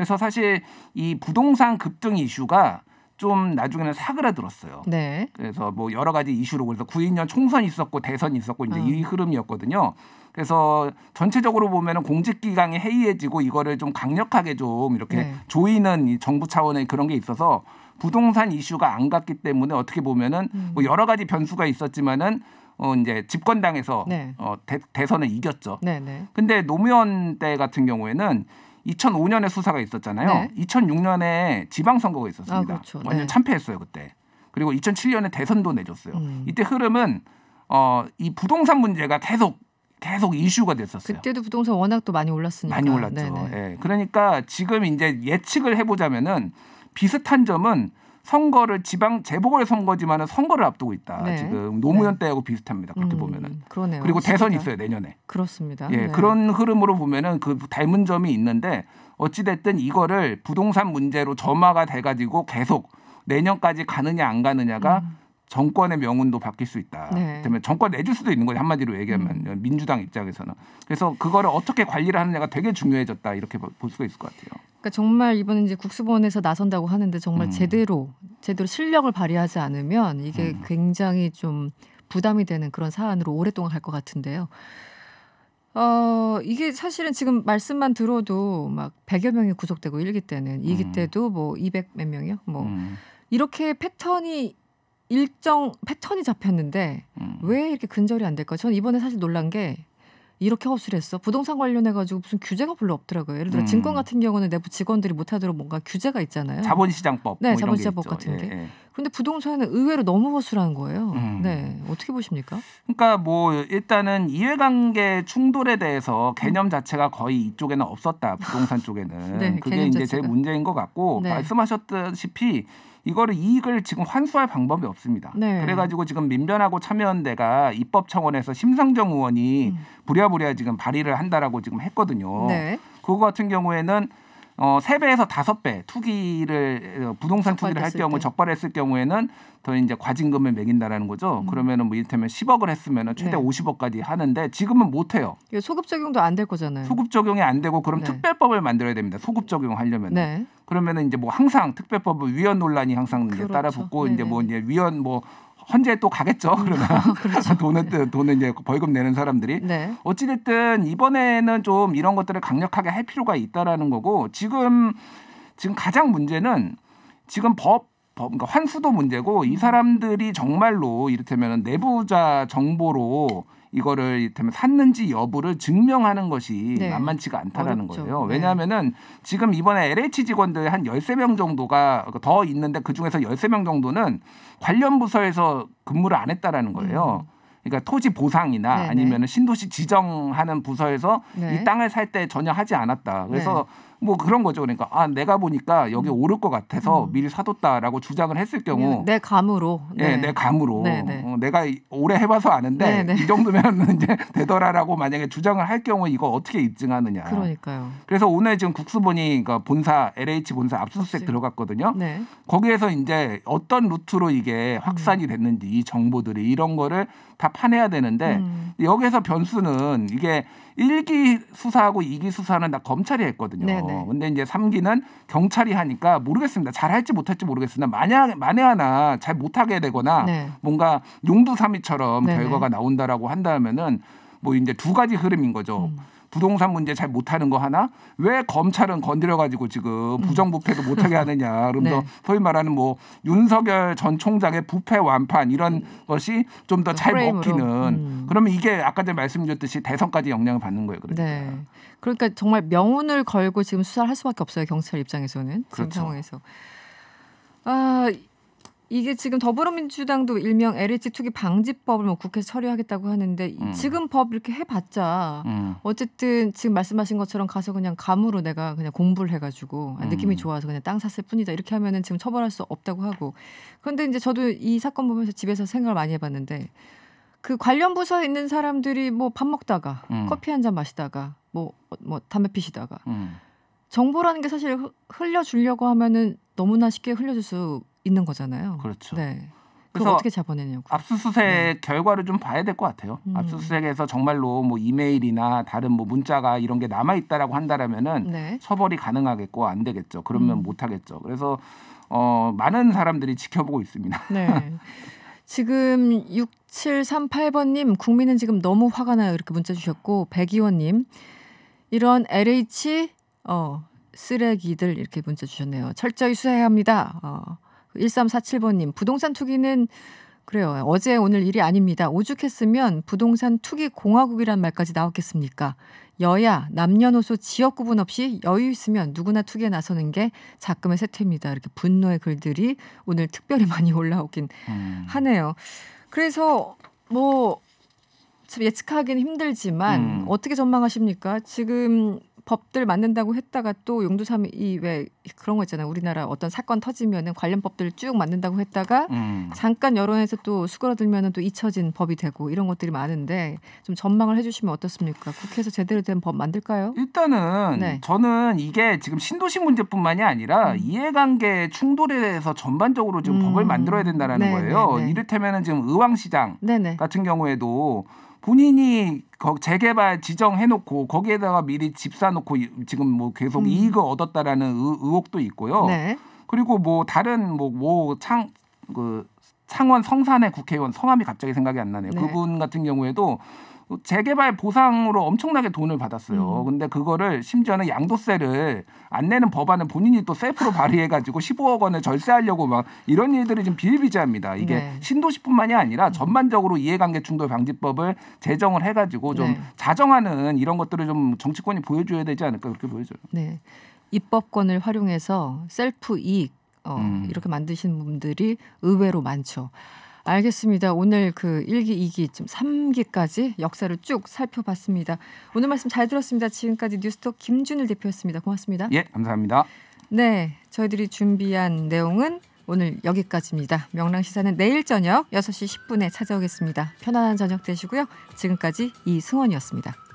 그래서 사실 이 부동산 급등 이슈가 좀 나중에는 사그라들었어요. 네. 그래서 뭐 여러 가지 이슈로 그래서 92년 총선 이 있었고 대선 이 있었고 이제 어. 이 음. 흐름이었거든요. 그래서 전체적으로 보면은 공직 기강이 해이해지고 이거를 좀 강력하게 좀 이렇게 네. 조이는 이 정부 차원의 그런 게 있어서 부동산 이슈가 안 갔기 때문에 어떻게 보면은 음. 뭐 여러 가지 변수가 있었지만은 어 이제 집권당에서 네. 어 대, 대선을 이겼죠. 네, 네. 근데 노무현 때 같은 경우에는 2005년에 수사가 있었잖아요. 네. 2006년에 지방선거가 있었습니다. 아, 그렇죠. 완전 네. 참패했어요 그때. 그리고 2007년에 대선도 내줬어요. 음. 이때 흐름은 어, 이 부동산 문제가 계속 계속 이슈가 됐었어요. 그때도 부동산 워낙 또 많이 올랐으니까. 많이 올랐죠. 예. 그러니까 지금 이제 예측을 해보자면은 비슷한 점은 선거를 지방 재보궐 선거지만은 선거를 앞두고 있다. 네. 지금 노무현 네. 때하고 비슷합니다. 그렇게 음, 보면은. 그러네요. 그리고 대선이 있어요 내년에. 그렇습니다. 예, 네. 그런 흐름으로 보면은 그 닮은 점이 있는데 어찌 됐든 이거를 부동산 문제로 점화가 돼가지고 계속 내년까지 가느냐 안 가느냐가 음. 정권의 명운도 바뀔 수 있다. 네. 때문에 정권 내줄 수도 있는 거죠 한마디로 얘기하면 음. 민주당 입장에서는 그래서 그거를 어떻게 관리를 하느냐가 되게 중요해졌다 이렇게 볼 수가 있을 것 같아요. 그러니까 정말 이번 이제 국수본에서 나선다고 하는데 정말 음. 제대로 제대로 실력을 발휘하지 않으면 이게 음. 굉장히 좀 부담이 되는 그런 사안으로 오랫동안 갈 것 같은데요. 어, 이게 사실은 지금 말씀만 들어도 막1여 명이 구속되고 일기 때는 이기 음. 때도 뭐2 0몇 명이요? 뭐 음. 이렇게 패턴이 일정 패턴이 잡혔는데 음. 왜 이렇게 근절이 안 될까? 저는 이번에 사실 놀란 게 이렇게 허술했어. 부동산 관련해가지고 무슨 규제가 별로 없더라고요. 예를 들어 음. 증권 같은 경우는 내부 직원들이 못하도록 뭔가 규제가 있잖아요. 자본시장법. 네, 뭐 자본시장법 같은 예, 게. 예, 예. 근데 부동산은 의외로 너무 허술한 거예요. 음. 네, 어떻게 보십니까? 그러니까 뭐 일단은 이해관계 충돌에 대해서 개념 자체가 거의 이쪽에는 없었다. 부동산 쪽에는 네, 그게 이제 제일 문제인 것 같고 네. 말씀하셨다시피 이거를 이익을 지금 환수할 방법이 없습니다. 네. 그래가지고 지금 민변하고 참여연대가 입법 청원에서 심상정 의원이 음. 부랴부랴 지금 발의를 한다라고 지금 했거든요. 네. 그거 같은 경우에는 어, 세배에서 다섯 배 투기를 어, 부동산 투기를 할 경우 때. 적발했을 경우에는 더 이제 과징금을 매긴다라는 거죠. 음. 그러면은 뭐 이를테면 10억을 했으면은 최대 네. 50억까지 하는데 지금은 못 해요. 소급 적용도 안 될 거잖아요. 소급 적용이 안 되고 그럼 네. 특별법을 만들어야 됩니다. 소급 적용하려면. 네. 그러면은 이제 뭐 항상 특별법은 위헌 논란이 항상 그렇죠. 네, 이제 따라붙고 네네. 이제 뭐 네. 이제 위헌 뭐 헌재 또 가겠죠. 음, 그러면 그렇죠. 돈을 네. 돈을 이제 벌금 내는 사람들이 네. 어찌 됐든 이번에는 좀 이런 것들을 강력하게 할 필요가 있다라는 거고 지금 지금 가장 문제는 지금 법 그러니까 환수도 문제고 이 음. 사람들이 정말로 이를테면 내부자 정보로 이거를 이를테면 샀는지 여부를 증명하는 것이 네. 만만치가 않다라는 어렵죠. 거예요. 네. 왜냐하면은 지금 이번에 LH 직원들 한1 3명 정도가 더 있는데 그중에서 1 3명 정도는 관련 부서에서 근무를 안 했다라는 거예요. 음. 그러니까 토지 보상이나 네네. 아니면 신도시 지정하는 부서에서 네. 이 땅을 살 때 전혀 하지 않았다. 그래서 네. 뭐 그런 거죠. 그러니까 아 내가 보니까 여기 음. 오를 것 같아서 음. 미리 사뒀다라고 주장을 했을 경우 네, 예, 네. 내 감으로 네. 예, 내 감으로 어, 내가 오래 해봐서 아는데 네네. 네. 이 정도면 이제 되더라라고 만약에 주장을 할 경우 이거 어떻게 입증하느냐. 그러니까요. 그래서 오늘 지금 국수본이 그러니까 본사 LH 본사 압수수색 들어갔거든요. 네. 거기에서 이제 어떤 루트로 이게 확산이 음. 됐는지 이 정보들이 이런 거를 다 파내야 되는데 음. 여기에서 변수는 이게 1기 수사하고 2기 수사는 다 검찰이 했거든요. 네네. 네. 근데 이제 3기는 경찰이 하니까 모르겠습니다. 잘 할지 못할지 모르겠으나 만약 만에 하나 잘 못하게 되거나 네. 뭔가 용두사미처럼 네, 네. 결과가 나온다라고 한다면은 뭐 이제 두 가지 흐름인 거죠. 음. 부동산 문제 잘 못하는 거 하나 왜 검찰은 건드려 가지고 지금 음. 부정부패도 못하게 하느냐 그러면서 네. 소위 말하는 뭐 윤석열 전 총장의 부패 완판 이런 음. 것이 좀 더 잘 먹히는 음. 그러면 이게 아까 전에 말씀드렸듯이 대선까지 영향을 받는 거예요. 그러니까. 네. 그러니까 정말 명운을 걸고 지금 수사를 할 수밖에 없어요 경찰 입장에서는 그렇죠. 지금 상황에서. 아 이게 지금 더불어민주당도 일명 LH 투기 방지법을 뭐국회에 처리하겠다고 하는데 음. 지금 법 이렇게 해봤자 음. 어쨌든 지금 말씀하신 것처럼 가서 그냥 감으로 내가 그냥 공부를 해가지고 아, 느낌이 음. 좋아서 그냥 땅 샀을 뿐이다 이렇게 하면은 지금 처벌할 수 없다고 하고 그런데 이제 저도 이 사건 보면서 집에서 생각을 많이 해봤는데 그 관련 부서에 있는 사람들이 뭐 밥 먹다가 음. 커피 한 잔 마시다가 뭐뭐 뭐 담배 피시다가 음. 정보라는 게 사실 흘려주려고 하면은 너무나 쉽게 흘려줄 수 있는 거잖아요. 그렇죠. 네. 그래서 어떻게 잡아내냐고. 압수수색 네. 결과를 좀 봐야 될 것 같아요. 음. 압수수색에서 정말로 뭐 이메일이나 다른 뭐 문자가 이런 게 남아 있다라고 한다라면은 네. 처벌이 가능하겠고 안 되겠죠. 그러면 음. 못 하겠죠. 그래서 어 많은 사람들이 지켜보고 있습니다. 네. 지금 6738번 님 국민은 지금 너무 화가 나요. 이렇게 문자 주셨고 백이원 님 이런 LH 어 쓰레기들 이렇게 문자 주셨네요. 철저히 수사해야 합니다. 어. 1347번님, 부동산 투기는 그래요. 어제 오늘 일이 아닙니다. 오죽했으면 부동산 투기 공화국이란 말까지 나왔겠습니까? 여야 남녀노소 지역 구분 없이 여유 있으면 누구나 투기에 나서는 게자금의 세태입니다. 이렇게 분노의 글들이 오늘 특별히 많이 올라오긴 음. 하네요. 그래서 뭐 예측하기는 힘들지만 음. 어떻게 전망하십니까? 지금 법들 만든다고 했다가 또 용두삼이 왜 그런 거 있잖아요. 우리나라 어떤 사건 터지면은 관련 법들을 쭉 만든다고 했다가 음. 잠깐 여론에서 또 수그러들면은 또 잊혀진 법이 되고 이런 것들이 많은데 좀 전망을 해주시면 어떻습니까? 국회에서 제대로 된 법 만들까요? 일단은 네. 저는 이게 지금 신도시 문제뿐만이 아니라 음. 이해관계 충돌에 대해서 전반적으로 지금 음. 법을 만들어야 된다라는 네, 거예요. 네, 네. 이를테면은 지금 의왕시장 네, 네. 같은 경우에도 본인이 재개발 지정해놓고 거기에다가 미리 집 사놓고 지금 뭐 계속 음. 이익을 얻었다라는 의, 의혹도 있고요. 네. 그리고 뭐 다른 뭐뭐창 그 창원 성산의 국회의원 성함이 갑자기 생각이 안 나네요. 네. 그분 같은 경우에도 재개발 보상으로 엄청나게 돈을 받았어요. 음. 근데 그거를 심지어는 양도세를 안 내는 법안을 본인이 또 셀프로 발의해가지고 15억 원을 절세하려고 막 이런 일들이 지금 비일비재합니다. 이게 네. 신도시뿐만이 아니라 음. 전반적으로 이해관계 충돌 방지법을 제정을 해가지고 좀 네. 자정하는 이런 것들을 좀 정치권이 보여줘야 되지 않을까 그렇게 보여져요. 네. 입법권을 활용해서 셀프 이익 어, 음. 이렇게 만드신 분들이 의외로 많죠. 알겠습니다. 오늘 그 1기, 2기, 좀 3기까지 역사를 쭉 살펴봤습니다. 오늘 말씀 잘 들었습니다. 지금까지 뉴스톡 김준일 대표였습니다. 고맙습니다. 예, 감사합니다. 네, 저희들이 준비한 내용은 오늘 여기까지입니다. 명랑시사는 내일 저녁 6시 10분에 찾아오겠습니다. 편안한 저녁 되시고요. 지금까지 이승원이었습니다.